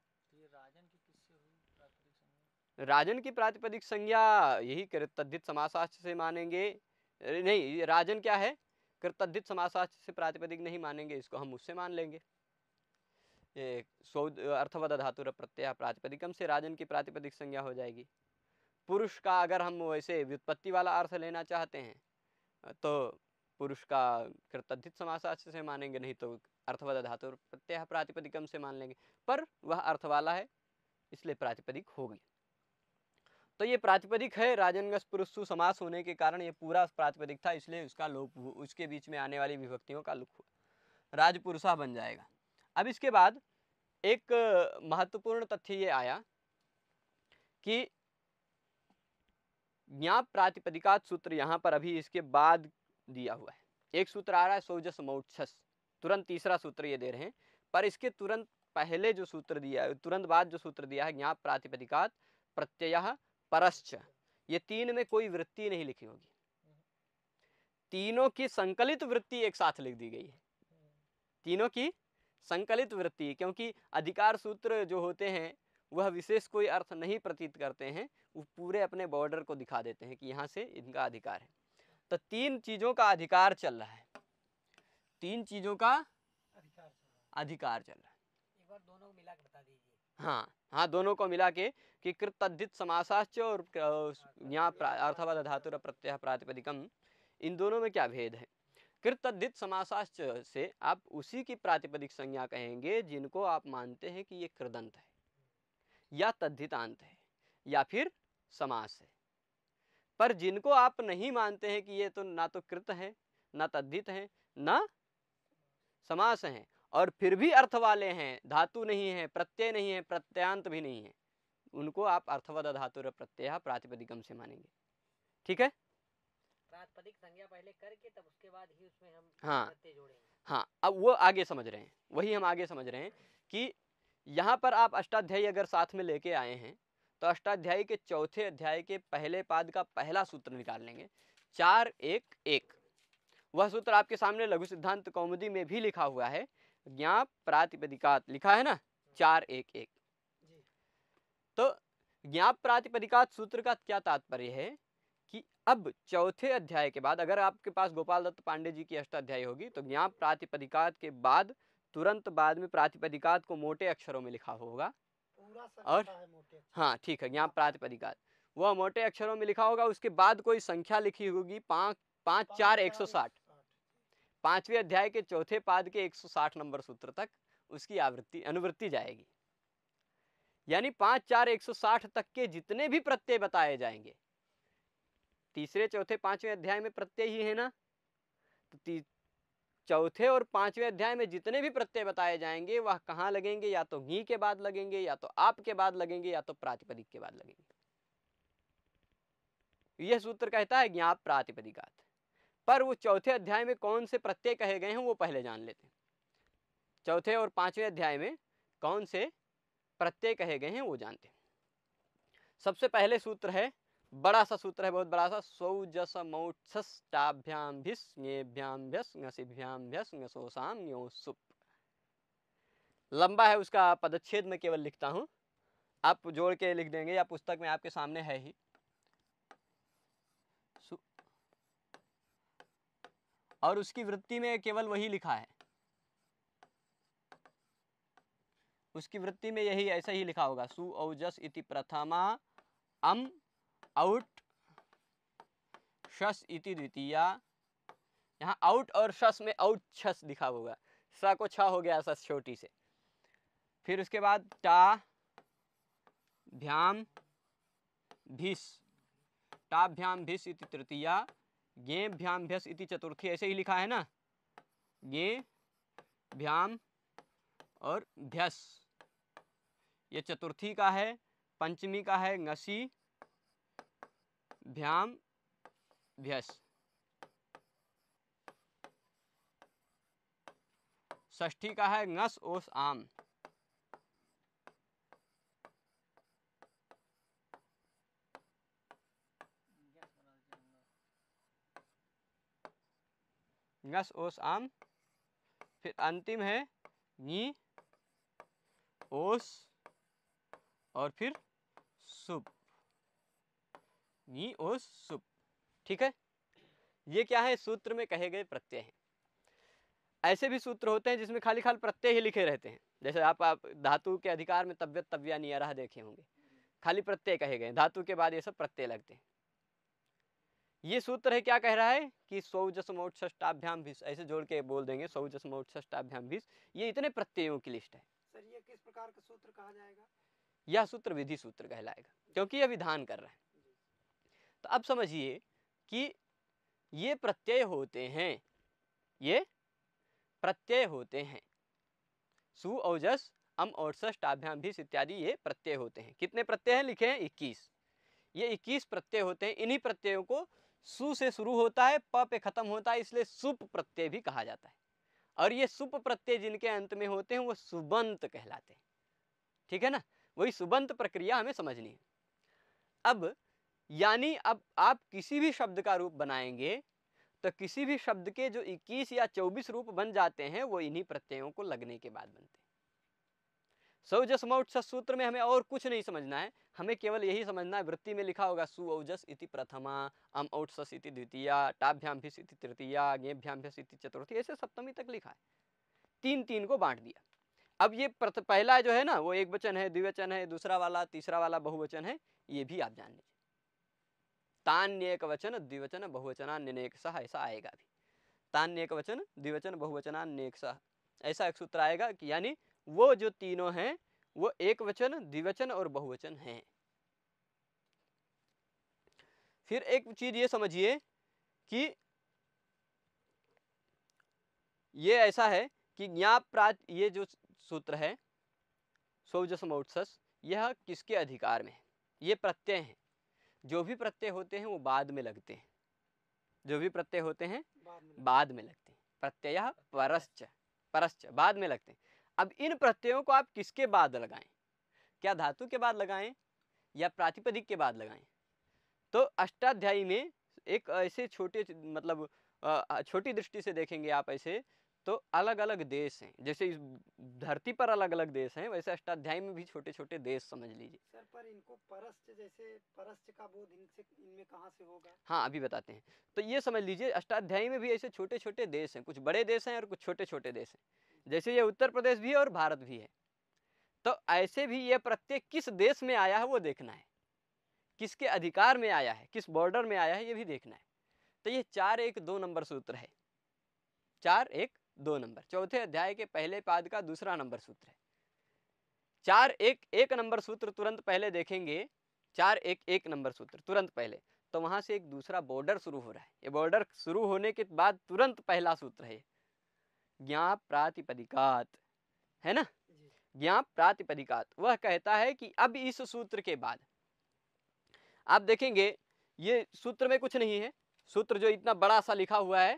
राजन की प्रातिपदिक संज्ञा यही कृतद्धित समासास्त्र से मानेंगे नहीं राजन क्या है कृतद्धित समासास्त्र से प्रातिपदिक नहीं मानेंगे इसको हम उससे मान लेंगे सौद अर्थवद धातुर प्रत्यय प्रातिपदिकम से राजन की प्रातिपदिक संज्ञा हो जाएगी पुरुष का अगर हम वैसे व्युत्पत्ति वाला अर्थ लेना चाहते हैं तो पुरुष का कृतद्धित समासास्त्र से मानेंगे नहीं तो अर्थवद धातु प्रत्यय प्रातिपदिकम से मान लेंगे पर वह अर्थ वाला है इसलिए प्रातिपदिक होगी तो ये प्रातिपदिक है राजनगस पुरुषु समास होने के कारण ये पूरा प्रातिपदिक था इसलिए उसका लोप उसके बीच में आने वाली विभक्तियों का लुप हुआ राजपुरुषा बन जाएगा अब इसके बाद एक महत्वपूर्ण तथ्य ये आया कि ज्ञाप प्रातिपदिकात सूत्र यहाँ पर अभी इसके बाद दिया हुआ है एक सूत्र आ रहा है सौजस मौक्षस तुरंत तीसरा सूत्र ये दे रहे हैं पर इसके तुरंत पहले जो सूत्र दिया है तुरंत बाद जो सूत्र दिया है ज्ञाप प्रातिपदिकात प्रत्यय परश्च ये तीन में कोई वृत्ति नहीं लिखी होगी तीनों की संकलित वृत्ति एक साथ लिख दी गई है तीनों की संकलित वृत्ति क्योंकि अधिकार सूत्र जो होते हैं वह विशेष कोई अर्थ नहीं प्रतीत करते हैं वो पूरे अपने बॉर्डर को दिखा देते हैं कि यहाँ से इनका अधिकार है तो तीन चीज़ों का अधिकार चल रहा है तीन चीज़ों का अधिकार चल रहा है, एक बार दोनों मिला के बता दीजिए हाँ हाँ दोनों को मिला के कि कृतद्धित समासाच और यहाँ अर्थवाद धातुर प्रत्यय प्रातिपदिकम इन दोनों में क्या भेद है कृतद्धित समासाच से आप उसी की प्रातिपदिक संज्ञा कहेंगे जिनको आप मानते हैं कि ये कृदंत है या तद्धितांत है या फिर समास है पर जिनको आप नहीं मानते हैं कि ये तो ना तो कृत है ना तद्धित है ना समास हैं और फिर भी अर्थ वाले हैं धातु नहीं है प्रत्यय नहीं है प्रत्यांत भी नहीं है उनको आप अर्थवद धातु प्रत्यय प्रातिपदिकम से मानेंगे ठीक है प्रातिपदिक संज्ञा पहले करके तब उसके बाद ही उसमें हम हाँ हाँ अब वो आगे समझ रहे हैं वही हम आगे समझ रहे हैं कि यहाँ पर आप अष्टाध्यायी अगर साथ में लेके आए हैं तो अष्टाध्यायी के चौथे अध्याय के पहले पाद का पहला सूत्र निकाल लेंगे चार एक एक वह सूत्र आपके सामने लघु सिद्धांत कौमुदी में भी लिखा हुआ है ज्ञाप प्रातिपदिकात लिखा है ना हाँ। चार एक एक तो ज्ञाप प्रातिपदिकात सूत्र का क्या तात्पर्य है कि अब चौथे अध्याय के बाद अगर आपके पास गोपाल दत्त पांडे जी की अष्टाध्याय होगी तो ज्ञाप प्रातिपदिकात के बाद तुरंत बाद में प्रातिपदिकात को मोटे अक्षरों में लिखा होगा और हाँ ठीक है ज्ञाप प्रातिपदिकात वह मोटे अक्षरों में लिखा होगा उसके बाद कोई संख्या लिखी होगी पाँच पाँच चार एक सौ साठ पांचवे अध्याय के चौथे पाद के 160 नंबर सूत्र तक उसकी आवृत्ति अनुवृत्ति जाएगी यानी पांच चार 160 तक के जितने भी प्रत्यय बताए जाएंगे तीसरे चौथे पांचवें अध्याय में प्रत्यय ही है ना तो चौथे और पांचवें अध्याय में जितने भी प्रत्यय बताए जाएंगे वह कहाँ लगेंगे या तो घी के बाद लगेंगे या तो आप के बाद लगेंगे या तो प्रातिपदिक के बाद लगेंगे यह सूत्र कहता है ज्ञाप प्रातिपदिकात पर वो चौथे अध्याय में कौन से प्रत्यय कहे गए हैं वो पहले जान लेते हैं चौथे और पाँचवें अध्याय में कौन से प्रत्यय कहे गए हैं वो जानते हैं सबसे पहले सूत्र है बड़ा सा सूत्र है बहुत बड़ा सा सौजस मौक्षाभ्याम भिस्भ्याम भ्यस्भ्याम भ्यसोसाम लंबा है उसका पदच्छेद में केवल लिखता हूँ आप जोड़ के लिख देंगे या पुस्तक में आपके सामने है ही और उसकी वृत्ति में केवल वही लिखा है उसकी वृत्ति में यही ऐसा ही लिखा होगा सु औजस इति प्रथमा अम आउट शस इति द्वितीया यहाँ आउट और शस में आउट छस लिखा होगा स को छ हो गया सस छोटी से फिर उसके बाद टा भ्याम भीस टाभ्याम भीस इति तृतीया गे भ्याम्भ्यस इति चतुर्थी ऐसे ही लिखा है ना गे भ्याम और भ्यस ये चतुर्थी का है पंचमी का है नसी भ्याम भ्यस ष्ठी का है नस ओस आम गस ओस आम फिर अंतिम है नी ओस और फिर सुप नी ओस सुप ठीक है ये क्या है सूत्र में कहे गए प्रत्यय हैं ऐसे भी सूत्र होते हैं जिसमें खाली खाली प्रत्यय ही लिखे रहते हैं जैसे आप आप धातु के अधिकार में तबियत आ नियरा देखे होंगे खाली प्रत्यय कहे गए धातु के बाद ये सब प्रत्यय लगते हैं ये सूत्र है क्या कह रहा है कि सौ सौजसमोटाभ्याम भीष ऐसे जोड़ के बोल देंगे सौ सौजसमोटाभ्याम भीष ये इतने प्रत्ययों की लिस्ट है सर ये किस प्रकार का सूत्र कहा जाएगा यह सूत्र विधि सूत्र कहलाएगा क्योंकि यह विधान कर रहे हैं तो अब समझिए कि ये प्रत्यय होते हैं ये प्रत्यय होते हैं सु औजस अम और सष्टाभ्याम भीष इत्यादि ये प्रत्यय होते हैं कितने प्रत्यय हैं लिखे हैं इक्कीस ये 21 प्रत्यय होते हैं इन्हीं प्रत्ययों को सु से शुरू होता है प पे ख़त्म होता है इसलिए सुप प्रत्यय भी कहा जाता है और ये सुप प्रत्यय जिनके अंत में होते हैं वो सुबंत कहलाते हैं ठीक है ना वही सुबंत प्रक्रिया हमें समझनी है अब यानी अब आप किसी भी शब्द का रूप बनाएंगे तो किसी भी शब्द के जो 21 या 24 रूप बन जाते हैं वो इन्हीं प्रत्ययों को लगने के बाद बनते हैं सौजस मौटस सूत्र में हमें और कुछ नहीं समझना है हमें केवल यही समझना है वृत्ति में लिखा होगा सुऔजस इति प्रथमा अम औस इति द्वितीया टाभ्याम्भिस इति तृतीया गेभ्याम्भिस इति चतुर्थी ऐसे सप्तमी तक लिखा है तीन तीन को बांट दिया अब ये पहला जो है ना वो एक वचन है द्विवचन है दूसरा वाला तीसरा वाला बहुवचन है ये भी आप जान लीजिए तान्यक वचन द्विवचन बहुवचनान्यनेक सह ऐसा आएगा भी तान्यक वचन द्विवचन बहुवचनान्यक सह ऐसा एक सूत्र आएगा कि यानी वो जो तीनों हैं वो एक वचन द्विवचन और बहुवचन हैं फिर एक चीज़ ये समझिए कि ये ऐसा है कि ज्ञाप्रा प्राच ये जो सूत्र है सौजसमोत्सस यह किसके अधिकार में है ये प्रत्यय हैं जो भी प्रत्यय होते हैं वो बाद में लगते हैं जो भी प्रत्यय होते हैं बाद में लगते हैं प्रत्यय परश्च परश्च बाद में लगते हैं अब इन प्रत्ययों को आप किसके बाद लगाएं क्या धातु के बाद लगाएं या प्रातिपदिक के बाद लगाएं तो अष्टाध्यायी में एक ऐसे छोटे मतलब छोटी दृष्टि से देखेंगे आप ऐसे तो अलग अलग देश हैं जैसे इस धरती पर अलग अलग देश हैं वैसे अष्टाध्यायी में भी छोटे छोटे देश समझ लीजिए सर पर इनको परस्त जैसे परस्त का बोध इनसे इनमें कहाँ से होगा हाँ अभी बताते हैं तो ये समझ लीजिए अष्टाध्यायी में भी ऐसे छोटे छोटे देश हैं कुछ बड़े देश हैं और कुछ छोटे छोटे देश हैं जैसे ये उत्तर प्रदेश भी है और भारत भी है तो ऐसे भी ये प्रत्येक किस देश में आया है वो देखना है किसके अधिकार में आया है किस बॉर्डर में आया है ये भी देखना है तो ये चार एक दो नंबर सूत्र है चार एक दो नंबर चौथे अध्याय के पहले पाद का दूसरा नंबर सूत्र है चार एक एक नंबर सूत्र तुरंत पहले देखेंगे चार एक एक नंबर सूत्र तुरंत पहले तो वहाँ से एक दूसरा बॉर्डर शुरू हो रहा है ये बॉर्डर शुरू होने के बाद तुरंत पहला सूत्र है ज्ञा प्रातिपदिकात है ना ज्ञा प्रातिपदिकात वह कहता है कि अब इस सूत्र के बाद आप देखेंगे ये सूत्र में कुछ नहीं है सूत्र जो इतना बड़ा सा लिखा हुआ है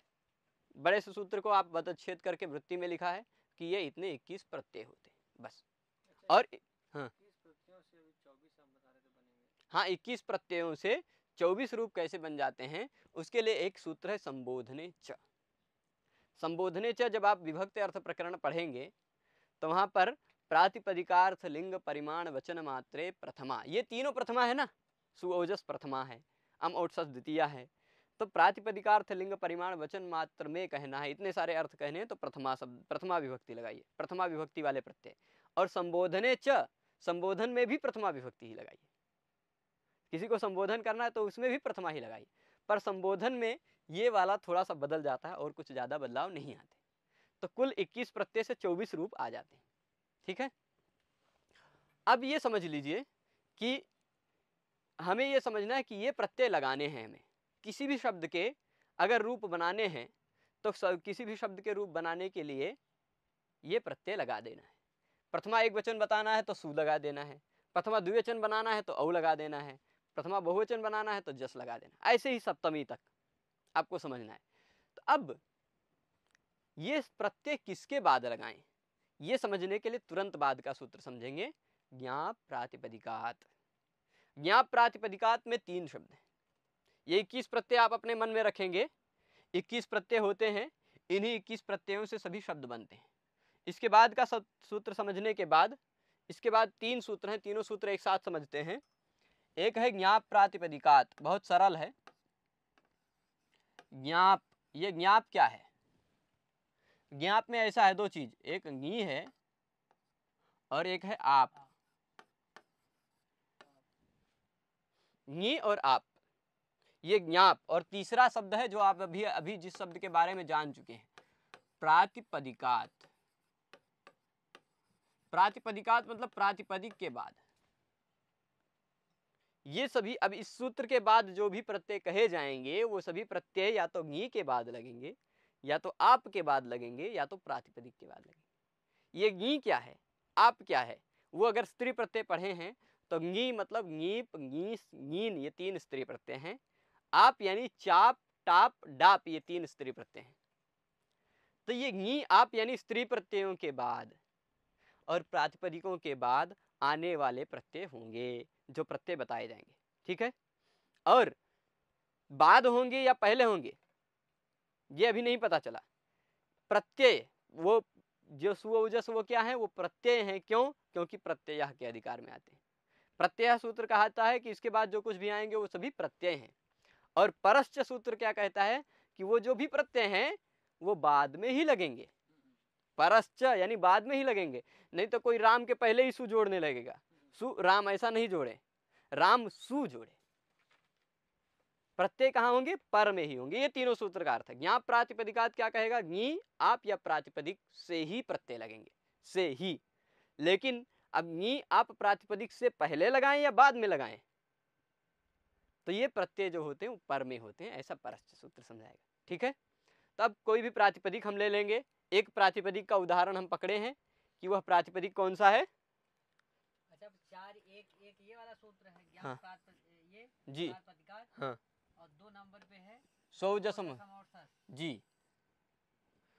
बड़े से सूत्र को आप बदच्छेद करके वृत्ति में लिखा है कि ये इतने 21 प्रत्यय होते हैं बस अच्छा, और हाँ हाँ इक्कीस प्रत्ययों से चौबीस रूप कैसे बन जाते हैं उसके लिए एक सूत्र है संबोधने च संबोधने च जब आप विभक्त अर्थ प्रकरण पढ़ेंगे तो वहाँ पर प्रातिपदिकार्थ लिंग परिमाण वचन मात्रे प्रथमा ये तीनों प्रथमा है ना सुओजस प्रथमा है अम ओटसस द्वितीया है तो प्रातिपदिकार्थ लिंग परिमाण वचन मात्र में कहना है इतने सारे अर्थ कहने हैं तो प्रथमा शब्द प्रथमा विभक्ति लगाइए प्रथमा विभक्ति वाले प्रत्यय और संबोधने च संबोधन में भी प्रथमा विभक्ति ही लगाइए किसी को संबोधन करना है तो उसमें भी प्रथमा ही लगाइए पर संबोधन में ये वाला थोड़ा सा बदल जाता है और कुछ ज़्यादा बदलाव नहीं आते तो कुल 21 प्रत्यय से 24 रूप आ जाते हैं ठीक है अब ये समझ लीजिए कि हमें ये समझना है कि ये प्रत्यय लगाने हैं हमें किसी भी शब्द के अगर रूप बनाने हैं तो किसी भी शब्द के रूप बनाने के लिए ये प्रत्यय लगा देना है प्रथमा एक वचन बताना है तो सु लगा देना है प्रथमा द्विवचन बनाना है तो औ लगा देना है प्रथमा बहुवचन बनाना है तो जस लगा देना ऐसे ही सप्तमी तक आपको समझना है तो अब ये प्रत्यय किसके बाद लगाएं ये समझने के लिए तुरंत बाद का सूत्र समझेंगे ज्ञा प्रातिपदिकात ज्ञा प्रातिपदिकात में तीन शब्द हैं ये इक्कीस प्रत्यय आप अपने मन में रखेंगे इक्कीस प्रत्यय होते हैं इन्हीं इक्कीस प्रत्ययों से सभी शब्द बनते हैं इसके बाद का सूत्र समझने के बाद इसके बाद तीन सूत्र हैं तीनों सूत्र एक साथ समझते हैं एक है ज्ञाप प्रातिपदिकात बहुत सरल है ज्ञाप ये ज्ञाप क्या है ज्ञाप में ऐसा है दो चीज एक नी है और एक है आप नी और आप ये ज्ञाप और तीसरा शब्द है जो आप अभी अभी जिस शब्द के बारे में जान चुके हैं प्रातिपदिकात प्रातिपदिकात मतलब प्रातिपदिक के बाद ये सभी अब इस सूत्र के बाद जो भी प्रत्यय कहे जाएंगे वो सभी प्रत्यय या तो घी के बाद लगेंगे या तो आप के बाद लगेंगे या तो प्रातिपदिक के बाद लगेंगे ये घी क्या है आप क्या है वो अगर स्त्री प्रत्यय पढ़े हैं तो घी मतलब गीप गीस गीन ये तीन स्त्री प्रत्यय हैं आप यानी चाप टाप डाप ये तीन स्त्री प्रत्यय हैं तो ये घी आप यानी स्त्री प्रत्ययों के बाद और प्रातिपदिकों के बाद आने वाले प्रत्यय होंगे जो प्रत्यय बताए जाएंगे ठीक है और बाद होंगे या पहले होंगे ये अभी नहीं पता चला प्रत्यय वो जो सुजस वो क्या है वो प्रत्यय है क्यों क्योंकि प्रत्यय के अधिकार में आते हैं प्रत्यय सूत्र कहता है कि इसके बाद जो कुछ भी आएंगे वो सभी प्रत्यय हैं और परश्च सूत्र क्या कहता है कि वो जो भी प्रत्यय हैं वो बाद में ही लगेंगे परश्च यानी बाद में ही लगेंगे नहीं तो कोई राम के पहले ही सु जोड़ने लगेगा सु राम ऐसा नहीं जोड़े राम सु जोड़े प्रत्यय कहाँ होंगे पर में ही होंगे ये तीनों सूत्र का अर्थ है ज्ञा प्रातिपदिकात क्या कहेगा ज्ञी आप या प्रातिपदिक से ही प्रत्यय लगेंगे से ही लेकिन अब ज्ञी आप प्रातिपदिक से पहले लगाएं या बाद में लगाएं तो ये प्रत्यय जो होते हैं वो पर में होते हैं ऐसा परस्य सूत्र समझाएगा ठीक है तो अब कोई भी प्रातिपदिक हम ले लेंगे एक प्रातिपदिक का उदाहरण हम पकड़े हैं कि वह प्रातिपदिक कौन सा है हाँ जी हाँ और दो नंबर पे है जी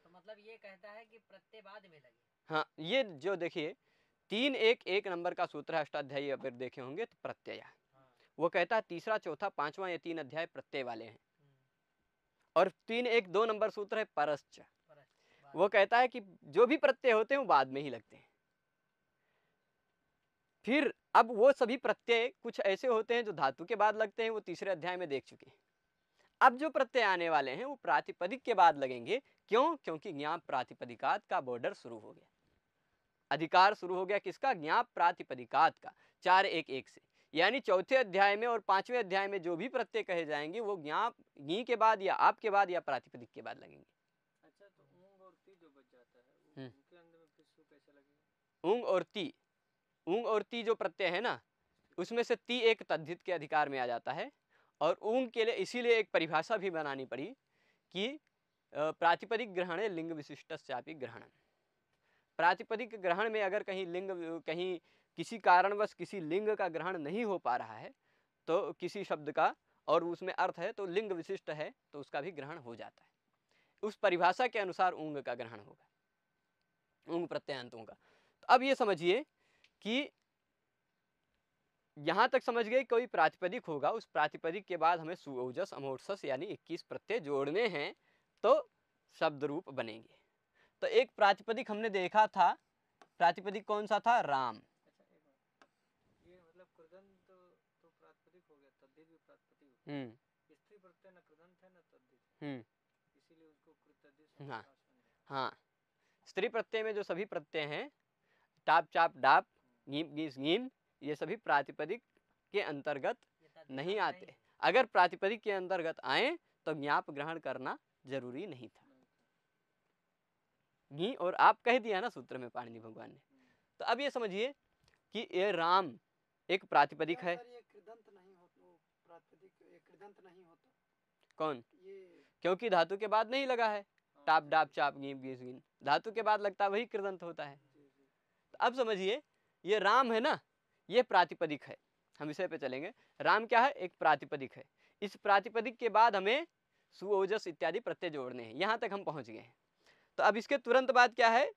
तो मतलब ये कहता है कि प्रत्यय बाद में लगे हाँ ये जो देखिए तीन एक एक नंबर का सूत्र अष्टाध्यायी अगर देखे होंगे तो प्रत्यय हाँ। वो कहता है तीसरा चौथा पांचवा ये तीन अध्याय प्रत्यय वाले हैं हम्म। और तीन एक दो नंबर सूत्र है परश्च वो कहता है कि जो भी प्रत्यय होते हैं वो बाद में ही लगते हैं फिर अब वो सभी प्रत्यय कुछ ऐसे होते हैं जो धातु के बाद लगते हैं वो तीसरे अध्याय में देख चुके हैं अब जो प्रत्यय आने वाले हैं वो प्रातिपदिक के बाद लगेंगे क्यों क्योंकि ज्ञाप प्रातिपदिकात का बॉर्डर शुरू हो गया अधिकार शुरू हो गया किसका ज्ञाप प्रातिपदिकात का चार एक एक से यानी चौथे अध्याय में और पांचवें अध्याय में जो भी प्रत्यय कहे जाएंगे वो ज्ञाप गी के बाद या आप के बाद या प्रातिपदिक के बाद लगेंगे अच्छा तो ऊँग और ती ऊँग और ती जो प्रत्यय है ना उसमें से ती एक तद्धित के अधिकार में आ जाता है और ऊँग के लिए इसीलिए एक परिभाषा भी बनानी पड़ी कि प्रातिपदिक ग्रहण लिंग विशिष्ट चापी ग्रहण प्रातिपदिक ग्रहण में अगर कहीं लिंग कहीं किसी कारणवश किसी लिंग का ग्रहण नहीं हो पा रहा है तो किसी शब्द का और उसमें अर्थ है तो लिंग विशिष्ट है तो उसका भी ग्रहण हो जाता है उस परिभाषा के अनुसार ऊँग का ग्रहण होगा ऊँग प्रत्ययांतों का तो अब ये समझिए कि यहाँ तक समझ गए कोई प्रातिपदिक होगा उस प्रातिपदिक के बाद हमें सुओजस अमोटस यानी 21 प्रत्यय जोड़ने हैं तो शब्द रूप बनेंगे तो एक प्रातिपदिक हमने देखा था प्रातिपदिक कौन सा था राम मतलब तो, तो हम्म, हम्म। हाँ हाँ स्त्री प्रत्यय में जो सभी प्रत्यय हैं टाप चाप डाप गीम गीस गीम ये सभी प्रातिपदिक के अंतर्गत नहीं आते अगर प्रातिपदिक के अंतर्गत आए तो ज्ञाप ग्रहण करना जरूरी नहीं था घी और आप कह दिया ना सूत्र में पाणिनि भगवान ने तो अब ये समझिए कि ये राम एक प्रातिपदिक है कौन क्योंकि धातु के बाद नहीं लगा है हाँ, टाप हाँ, डाप चाप गीम गीस धातु के बाद लगता है वही कृदंत होता है तो अब समझिए ये राम है ना ये प्रातिपदिक है हम विषय पे चलेंगे राम क्या है एक प्रातिपदिक है इस प्रातिपदिक के बाद हमें सुओजस इत्यादि प्रत्यय जोड़ने हैं यहाँ तक हम पहुँच गए हैं तो अब इसके तुरंत बाद क्या है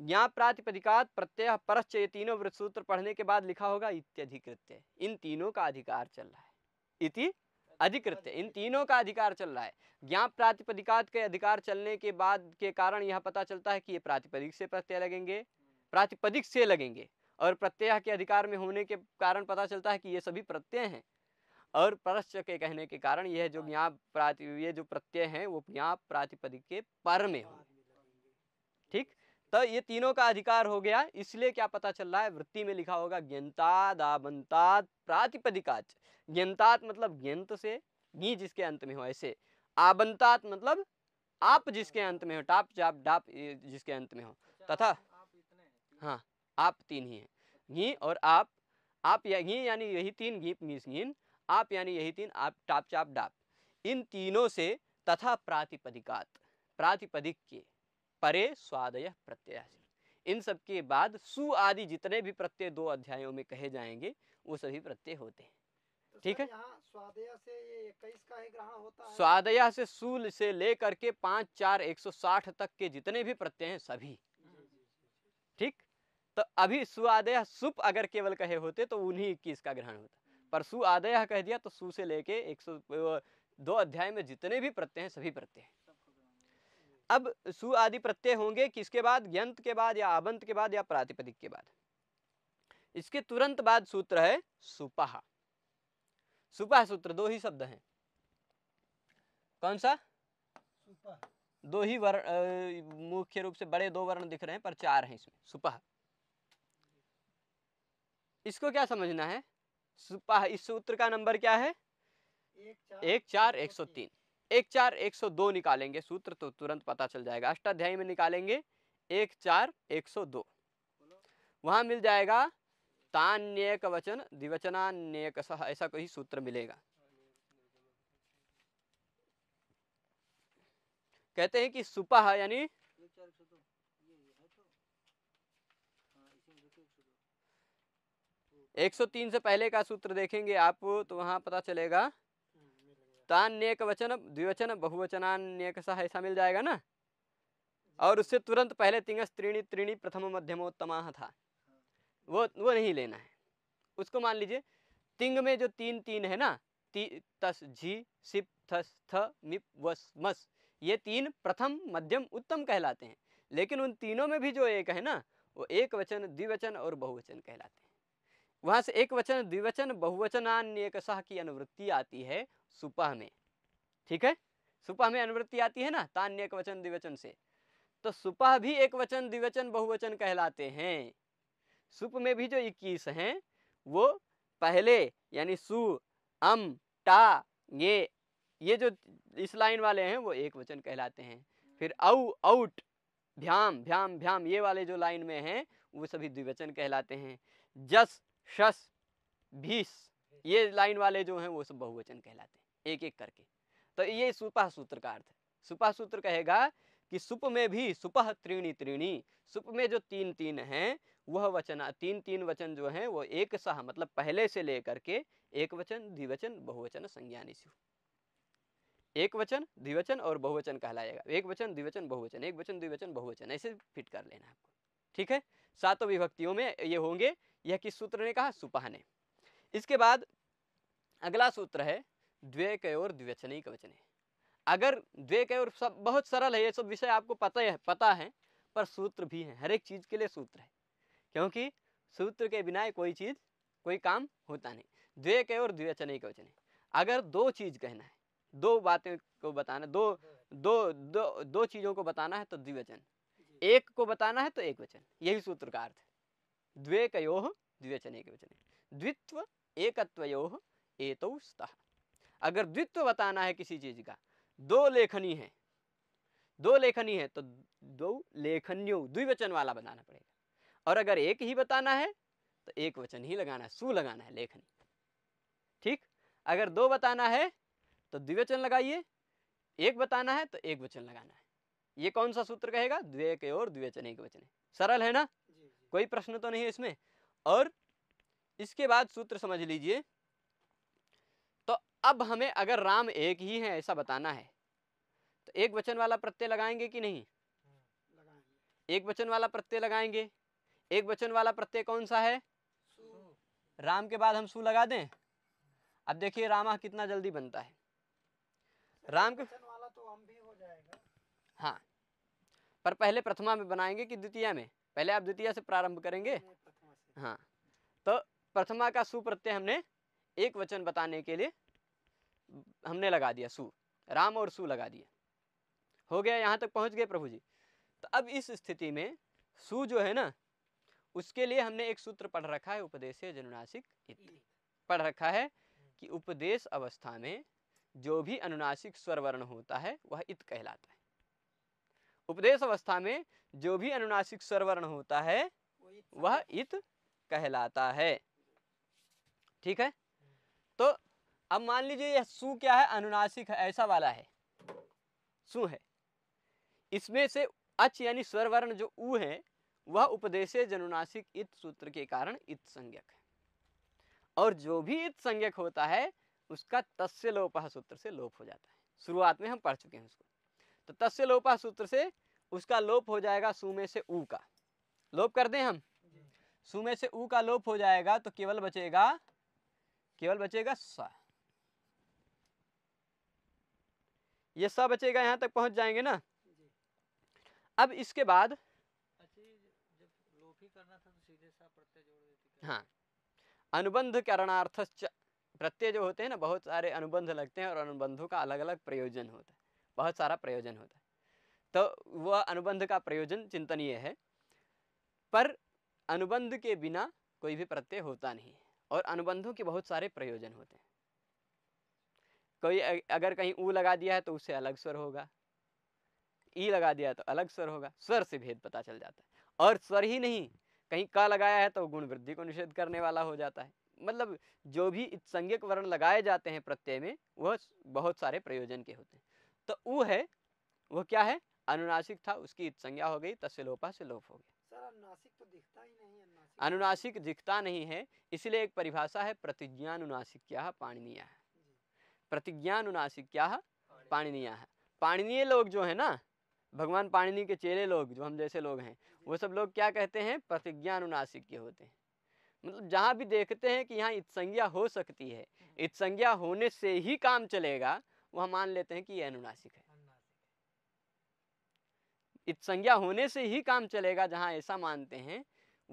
यहाँ प्रातिपदिकात प्रत्यय परश्च ये तीनों सूत्र पढ़ने के बाद लिखा होगा इत्यधिकृत्य इन तीनों का अधिकार चल रहा है इति अधिकृत्य इन तीनों का अधिकार चल रहा है ज्ञाप प्रातिपदिकात के अधिकार चलने के बाद के कारण यह पता चलता है कि ये प्रातिपदिक से प्रत्यय लगेंगे प्रातिपदिक से लगेंगे और प्रत्यय के अधिकार में होने के कारण पता चलता है कि ये सभी प्रत्यय हैं और परस्य के कहने के कारण यह जो ज्ञाप प्राति ये जो प्रत्यय हैं वो ज्ञाप प्रातिपदिक के पर में होंगे ठीक तो ये तीनों का अधिकार हो गया इसलिए क्या पता चल रहा है वृत्ति में लिखा होगा ज्ञंताद आबंताद प्रातिपदिकाच ज्ञंतात मतलब ज्ञंत से घी जिसके अंत में हो ऐसे आबंतात मतलब आप जिसके अंत में हो टाप जाप डाप जिसके अंत में हो तथा हाँ आप तीन ही हैं घी और आप आप या घी यानी यही तीन घी मीस घीन आप यानी यही तीन आप टाप चाप डाप इन तीनों से तथा प्रातिपदिकात प्रातिपदिक के परे स्वादय प्रत्यय इन सब के बाद सु आदि जितने भी प्रत्यय दो अध्यायों में कहे जाएंगे वो सभी प्रत्यय होते हैं तो ठीक है स्वादया से ये का ही होता है से सूल से लेकर के पाँच चार एक सौ साठ तक के जितने भी प्रत्यय हैं सभी ठीक तो अभी सुआदय सुप अगर केवल कहे होते तो उन्हीं इक्कीस का ग्रहण होता पर सुआदय कह दिया तो सु से लेके एक दो अध्याय में जितने भी प्रत्यय हैं सभी प्रत्यय हैं अब सु आदि प्रत्यय होंगे किसके बाद ग्यंत के बाद या आबंत के बाद या प्रातिपदिक के बाद इसके तुरंत बाद सूत्र है सुपाह सुपाह सूत्र दो ही शब्द हैं कौन सा दो ही वर्ण मुख्य रूप से बड़े दो वर्ण दिख रहे हैं पर चार हैं इसमें सुपाह इसको क्या समझना है इस सूत्र का नंबर क्या है एक चार एक सौ तीन एक चार एक सौ दो निकालेंगे सूत्र तो तुरंत पता चल जाएगा अष्टाध्यायी में निकालेंगे एक चार एक सौ दो वहां मिल जाएगा तान्यक वचन द्विवचनान्यक सह ऐसा कोई सूत्र मिलेगा कहते हैं कि सुपह यानी 103 से पहले का सूत्र देखेंगे आप तो वहाँ पता चलेगा तान्यक वचन द्विवचन बहुवचनान्यक सह ऐसा मिल जाएगा ना और उससे तुरंत पहले तिंगस त्रीणी त्रीणी प्रथम मध्यमोत्तमा था वो वो नहीं लेना है उसको मान लीजिए तिंग में जो तीन तीन है ना ती तस झी सिप थस थ मिप वस मस ये तीन प्रथम मध्यम उत्तम कहलाते हैं लेकिन उन तीनों में भी जो एक है ना वो एक वचन द्विवचन और बहुवचन कहलाते हैं वहाँ से एक वचन द्विवचन बहुवचनान्यक सह की अनुवृत्ति आती है सुपह में ठीक है सुपह में अनुवृत्ति आती है ना तान्यक वचन द्विवचन से तो सुपह भी एक वचन द्विवचन बहुवचन कहलाते हैं सुप में भी जो इक्कीस हैं वो पहले यानी सु अम टा ये ये जो इस लाइन वाले हैं वो एक वचन कहलाते हैं फिर औ आउट भ्याम भ्याम भ्याम ये वाले जो लाइन में हैं वो सभी द्विवचन कहलाते हैं जस शस भीस ये लाइन वाले जो हैं वो सब बहुवचन कहलाते हैं एक एक करके तो ये सुपह सूत्र का अर्थ है सूत्र कहेगा कि सुप में भी सुपह त्रीणी त्रीणी सुप में जो तीन तीन हैं वह वचन तीन तीन वचन जो हैं वो एक सह मतलब पहले से लेकर के एक वचन द्विवचन बहुवचन संज्ञानी सु एक वचन द्विवचन और बहुवचन कहलाएगा एक वचन द्विवचन बहुवचन एक वचन द्विवचन बहुवचन ऐसे फिट कर लेना आपको ठीक है सातों विभक्तियों में ये होंगे यह किस सूत्र ने कहा सुपाह ने इसके बाद अगला सूत्र है द्वे कयोर द्व्यचने कवचने अगर द्वे कयोर सब बहुत सरल है ये सब विषय आपको पता है पता है पर सूत्र भी है हर एक चीज़ के लिए सूत्र है क्योंकि सूत्र के बिना कोई चीज़ कोई काम होता नहीं द्वे कयोर द्व्यचने कवचने अगर दो चीज़ कहना है दो बातें को बताना दो दो दो दो चीज़ों को बताना है तो द्विवचन एक को बताना है तो एक वचन यही सूत्र का अर्थ है द्विवचने के वचने द्वित्व एकत्वयोः एतौ स्तः अगर द्वित्व बताना है किसी चीज़ का दो लेखनी है दो लेखनी है तो दो लेखन्यो द्विवचन वाला बनाना पड़ेगा और अगर एक ही बताना है तो एक वचन ही लगाना है सु लगाना है लेखनी ठीक अगर दो बताना है तो द्विवचन लगाइए एक बताना है तो एक वचन लगाना है ये कौन सा सूत्र कहेगा द्वे के और द्विवचन एक वचन सरल है ना कोई प्रश्न तो नहीं है इसमें और इसके बाद सूत्र समझ लीजिए तो अब हमें अगर राम एक ही है ऐसा बताना है तो एक वचन वाला प्रत्यय लगाएंगे कि नहीं एक वचन वाला प्रत्यय लगाएंगे एक वचन वाला प्रत्यय कौन सा है राम के बाद हम सू लगा दें अब देखिए रामा कितना जल्दी बनता है राम के वाला तो हम भी हो जाएगा हाँ पर पहले प्रथमा में बनाएंगे कि द्वितीय में पहले आप द्वितीय से प्रारंभ करेंगे हाँ तो प्रथमा का सुप्रत्यय हमने एक वचन बताने के लिए हमने लगा दिया सु राम और सु लगा दिया हो गया यहाँ तक पहुँच गए प्रभु जी तो अब इस स्थिति में सु जो है ना उसके लिए हमने एक सूत्र पढ़ रखा है उपदेश जनुनासिक इति पढ़ रखा है कि उपदेश अवस्था में जो भी अनुनासिक वर्ण होता है वह इत कहलाता है उपदेश अवस्था में जो भी अनुनासिक स्वरवर्ण होता है वह इत कहलाता है ठीक है तो अब मान लीजिए यह सु क्या है अनुनासिक है ऐसा वाला है सु है इसमें से अच यानी स्वरवर्ण जो उ है वह उपदेशे जनुनासिक इत सूत्र के कारण इत संज्ञक है और जो भी इत संज्ञक होता है उसका तस्य लोप सूत्र से लोप हो जाता है शुरुआत में हम पढ़ चुके हैं उसको तो तस्य लोपा सूत्र से उसका लोप हो जाएगा सु से ऊ का लोप कर दें हम सु से ऊ का लोप हो जाएगा तो केवल बचेगा केवल बचेगा स ये सब बचेगा यहाँ तक पहुँच जाएंगे ना अब इसके बाद अच्छा, तो हाँ अनुबंध करणार्थ प्रत्यय जो होते हैं ना बहुत सारे अनुबंध लगते हैं और अनुबंधों का अलग अलग प्रयोजन होता है बहुत सारा प्रयोजन होता है तो वह अनुबंध का प्रयोजन चिंतनीय है पर अनुबंध के बिना कोई भी प्रत्यय होता नहीं है और अनुबंधों के बहुत सारे प्रयोजन होते हैं कोई अगर कहीं ऊ लगा दिया है तो उससे अलग स्वर होगा ई लगा दिया है तो अलग स्वर होगा स्वर से भेद पता चल जाता है और स्वर ही नहीं कहीं का लगाया है तो गुण वृद्धि को निषेध करने वाला हो जाता है मतलब जो भी संज्ञक वर्ण लगाए जाते हैं प्रत्यय में वह बहुत सारे प्रयोजन के होते हैं तो ऊ है वो क्या है अनुनासिक था उसकी संज्ञा हो गई तस्लोपा से लोप हो गया अनुनासिक तो दिखता ही नहीं अनुनासिक अनुनासिक दिखता नहीं है इसलिए एक परिभाषा है प्रतिज्ञानुनासिक क्या पाणनीय है प्रतिज्ञानुनासिक क्या पाणनीय है पाणनीय लोग जो है ना भगवान पाणिनी के चेले लोग जो हम जैसे लोग हैं वो सब लोग क्या कहते हैं प्रतिज्ञानुनासिक के होते हैं मतलब जहाँ भी देखते हैं कि यहाँ संज्ञा हो सकती है हम्म। संज्ञा होने से ही काम चलेगा वह मान लेते हैं कि यह अनुनासिक है इत संज्ञा होने से ही काम चलेगा जहां ऐसा मानते हैं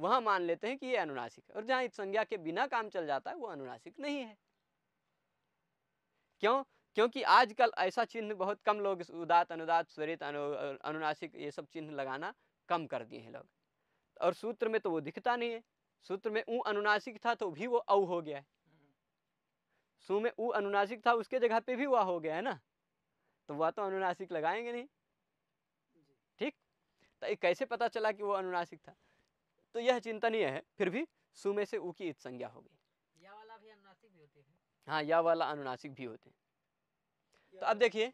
वह मान लेते हैं कि यह अनुनासिक है और जहां इत संज्ञा के बिना काम चल जाता है वो अनुनासिक नहीं है क्यों क्योंकि आजकल ऐसा चिन्ह बहुत कम लोग उदात अनुदात स्वरित अनु अनुनासिक ये सब चिन्ह लगाना कम कर दिए हैं लोग और सूत्र में तो वो दिखता नहीं है सूत्र में ऊ अनुनासिक था तो भी वो औ हो गया है सु में ऊ अनुनासिक था उसके जगह पे भी वह हो गया है ना तो वह तो अनुनासिक लगाएंगे नहीं ठीक तो ये कैसे पता चला कि वो अनुनासिक था तो यह चिंतनीय है फिर भी सु में से ऊ की इत संज्ञा हो गई या वाला भी अनुनासिक भी होते हैं हाँ या वाला अनुनासिक भी होते हैं तो अब देखिए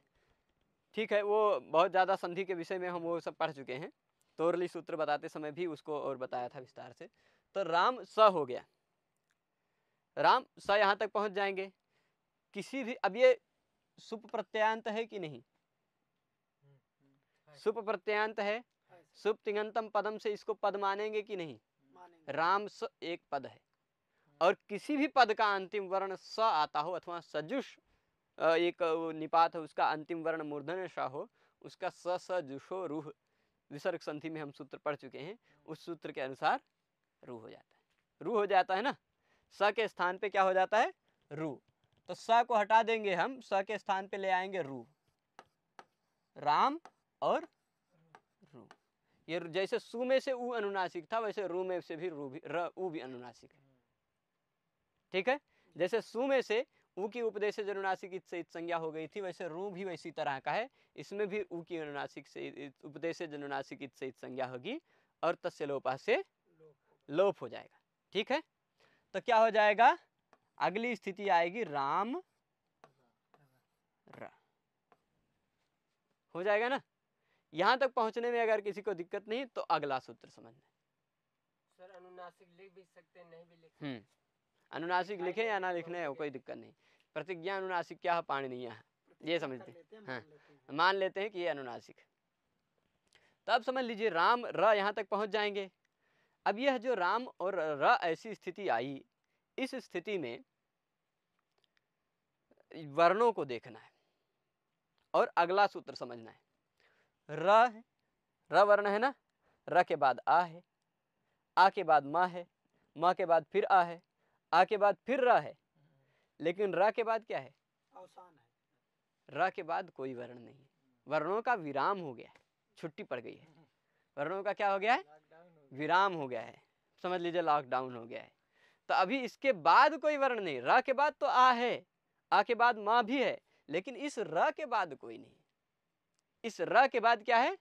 ठीक है वो बहुत ज़्यादा संधि के विषय में हम वो सब पढ़ चुके हैं तोरली सूत्र बताते समय भी उसको और बताया था विस्तार से तो राम स हो गया राम स यहाँ तक पहुँच जाएंगे किसी भी अब ये सुप प्रत्यांत है कि नहीं हम्म, हम्म, सुप प्रत्यांत है हम्म, सुप तिंगंतम पदम से इसको पद मानेंगे कि नहीं राम स एक पद है और किसी भी पद का अंतिम वर्ण स आता हो अथवा सजुष एक निपात है उसका अंतिम वर्ण मूर्धन स हो उसका स स जुषो रूह विसर्ग संधि में हम सूत्र पढ़ चुके हैं उस सूत्र के अनुसार रूह हो जाता है रूह हो जाता है ना स के स्थान पे क्या हो जाता है रू तो स को हटा देंगे हम स के स्थान पे ले आएंगे रू राम और रू ये जैसे सु में से ऊ अनुनासिक था वैसे रू में से भी रू भी र ऊ भी अनुनासिक है ठीक है जैसे सु में से ऊ की उपदेश अनुनासिक इत से इत संज्ञा हो गई थी वैसे रू भी वैसी तरह का है इसमें भी ऊ की अनुनासिक से उपदेश अनुनासिक इत से इत संज्ञा होगी और तस्लोपा से लोप हो जाएगा ठीक है तो क्या हो जाएगा अगली स्थिति आएगी राम रा हो जाएगा ना यहां तक पहुंचने में अगर किसी को दिक्कत नहीं तो अगला सूत्र समझ समझना सर अनुनासिक लिख भी सकते नहीं भी लिख हम्म अनुनासिक लिखे या ना लिखने हो कोई दिक्कत नहीं प्रतिज्ञा अनुनासिक क्या है नहीं है ये समझते हाँ मान लेते हैं कि ये अनुनासिक तो अब समझ लीजिए राम र यहाँ तक पहुंच जाएंगे अब यह जो राम और र ऐसी स्थिति आई इस स्थिति में वर्णों को देखना है और अगला सूत्र समझना है र है र वर्ण है ना र के बाद आ है आ के बाद माँ है माँ के बाद फिर आ है आ के बाद फिर र है लेकिन र के बाद क्या है अवसान है र के बाद कोई वर्ण नहीं है वर्णों का विराम हो गया है छुट्टी पड़ गई है वर्णों का क्या हो गया है विराम हो गया है समझ लीजिए लॉकडाउन हो गया है तो अभी इसके बाद कोई वर्ण नहीं र के बाद तो आ है आ के बाद माँ भी है लेकिन इस र के बाद कोई नहीं इस र के बाद क्या है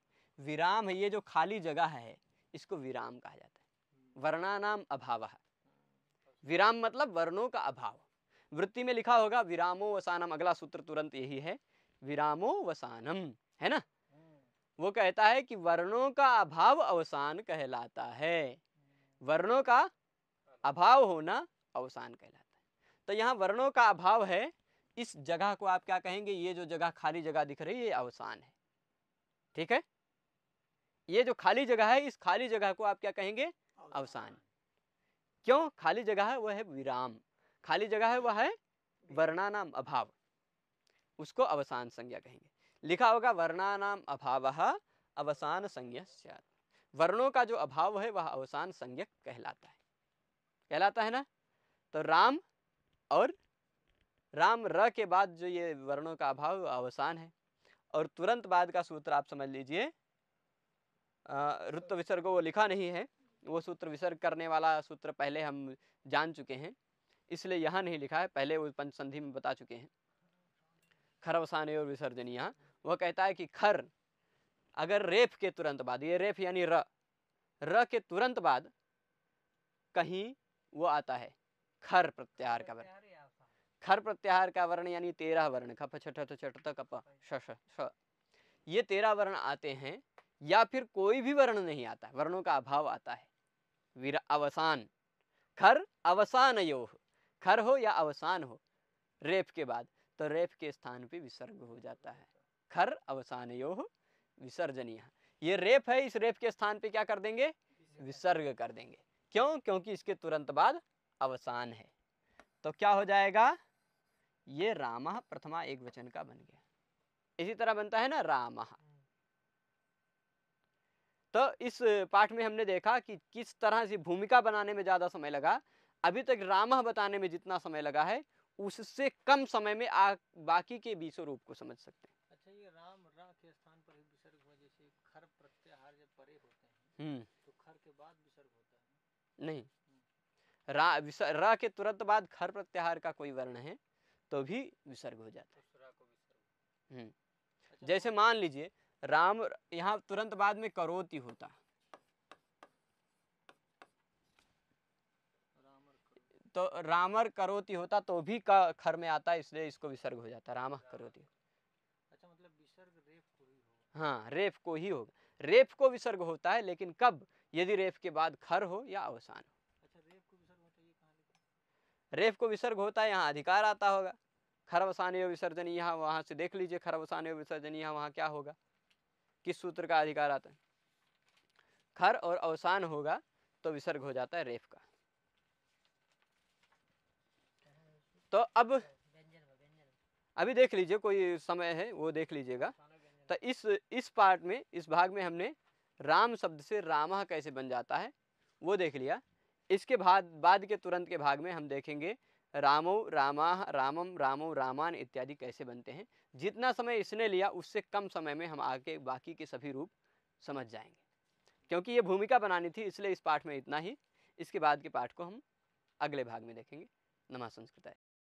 विराम है ये जो खाली जगह है इसको विराम कहा जाता है वर्णानाम अभाव विराम मतलब वर्णों का अभाव वृत्ति में लिखा होगा विरामो वसानम अगला सूत्र तुरंत यही है विरामो वसानम है ना वो कहता है कि वर्णों का अभाव अवसान कहलाता है वर्णों का अभाव होना अवसान कहलाता है तो यहाँ वर्णों का अभाव है इस जगह को आप क्या कहेंगे ये जो जगह खाली जगह दिख रही है ये अवसान है ठीक है ये जो खाली जगह है इस खाली जगह को आप क्या कहेंगे अवसान क्यों खाली जगह है वह है विराम खाली जगह है वह है वर्णानाम अभाव उसको अवसान संज्ञा कहेंगे लिखा होगा वर्णानाम अभाव अवसान संज्ञ वर्णों का जो अभाव है वह अवसान संज्ञ कहलाता है कहलाता है ना तो राम और राम र के बाद जो ये वर्णों का अभाव अवसान है और तुरंत बाद का सूत्र आप समझ लीजिए रुत्व विसर्ग वो लिखा नहीं है वो सूत्र विसर्ग करने वाला सूत्र पहले हम जान चुके हैं इसलिए यहाँ नहीं लिखा है पहले वो पंचसंधि में बता चुके हैं खरवसान और विसर्जन यहाँ वह कहता है कि खर अगर रेफ के तुरंत बाद ये रेफ यानी र र के तुरंत बाद कहीं वो आता है खर प्रत्याहार का वर्ण खर प्रत्याहार का वर्ण यानी तेरह वर्ण खप छठ छठ कप श ये तेरह वर्ण आते हैं या फिर कोई भी वर्ण नहीं आता वर्णों का अभाव आता है वीर अवसान खर अवसान यो खर हो या अवसान हो रेप के बाद तो रेप के स्थान पे विसर्ग हो जाता है खर अवसान यो विसर्जनीय ये रेप है इस रेप के स्थान पे क्या कर देंगे विसर्ग कर देंगे क्यों क्योंकि इसके तुरंत बाद अवसान है तो क्या हो जाएगा ये राम प्रथमा एक वचन का बन गया इसी तरह बनता है ना राम तो इस पाठ में हमने देखा कि किस तरह से भूमिका बनाने में ज़्यादा समय लगा अभी तक राम बताने में जितना समय लगा है उससे कम समय में आ बाकी के बीसों रूप को समझ सकते हैं हम्म। तो खर के बाद विसर्ग होता है नहीं रा विसर्ग रा के तुरंत बाद खर प्रत्याहार का कोई वर्ण है तो भी विसर्ग हो जाता है तो हम्म। अच्छा। तो जैसे मान लीजिए राम यहाँ तुरंत बाद में करोति होता तो रामर करोति होता तो भी का खर में आता इसलिए इसको विसर्ग हो जाता रामा हाँ। करोति अच्छा मतलब विसर्ग रेप को ही होगा हाँ रेप को ही होगा रेप को विसर्ग होता है लेकिन कब यदि रेप के बाद खर हो या अवसान हो अच्छा, रेप को विसर्ग होता है यहाँ अधिकार आता होगा खरवसान्य विसर्जन यहाँ वहाँ से देख लीजिए खरवसान्य विसर्जन यहाँ वहाँ क्या होगा किस सूत्र का अधिकार आता है खर और अवसान होगा तो विसर्ग हो जाता है रेप का तो अब अभी देख लीजिए कोई समय है वो देख लीजिएगा तो इस इस पार्ट में इस भाग में हमने राम शब्द से रामा कैसे बन जाता है वो देख लिया इसके बाद बाद के तुरंत के भाग में हम देखेंगे रामो रामा रामम रामो रामान इत्यादि कैसे बनते हैं जितना समय इसने लिया उससे कम समय में हम आगे बाकी के सभी रूप समझ जाएंगे क्योंकि ये भूमिका बनानी थी इसलिए इस पाठ में इतना ही इसके बाद के पाठ को हम अगले भाग में देखेंगे नमा संस्कृत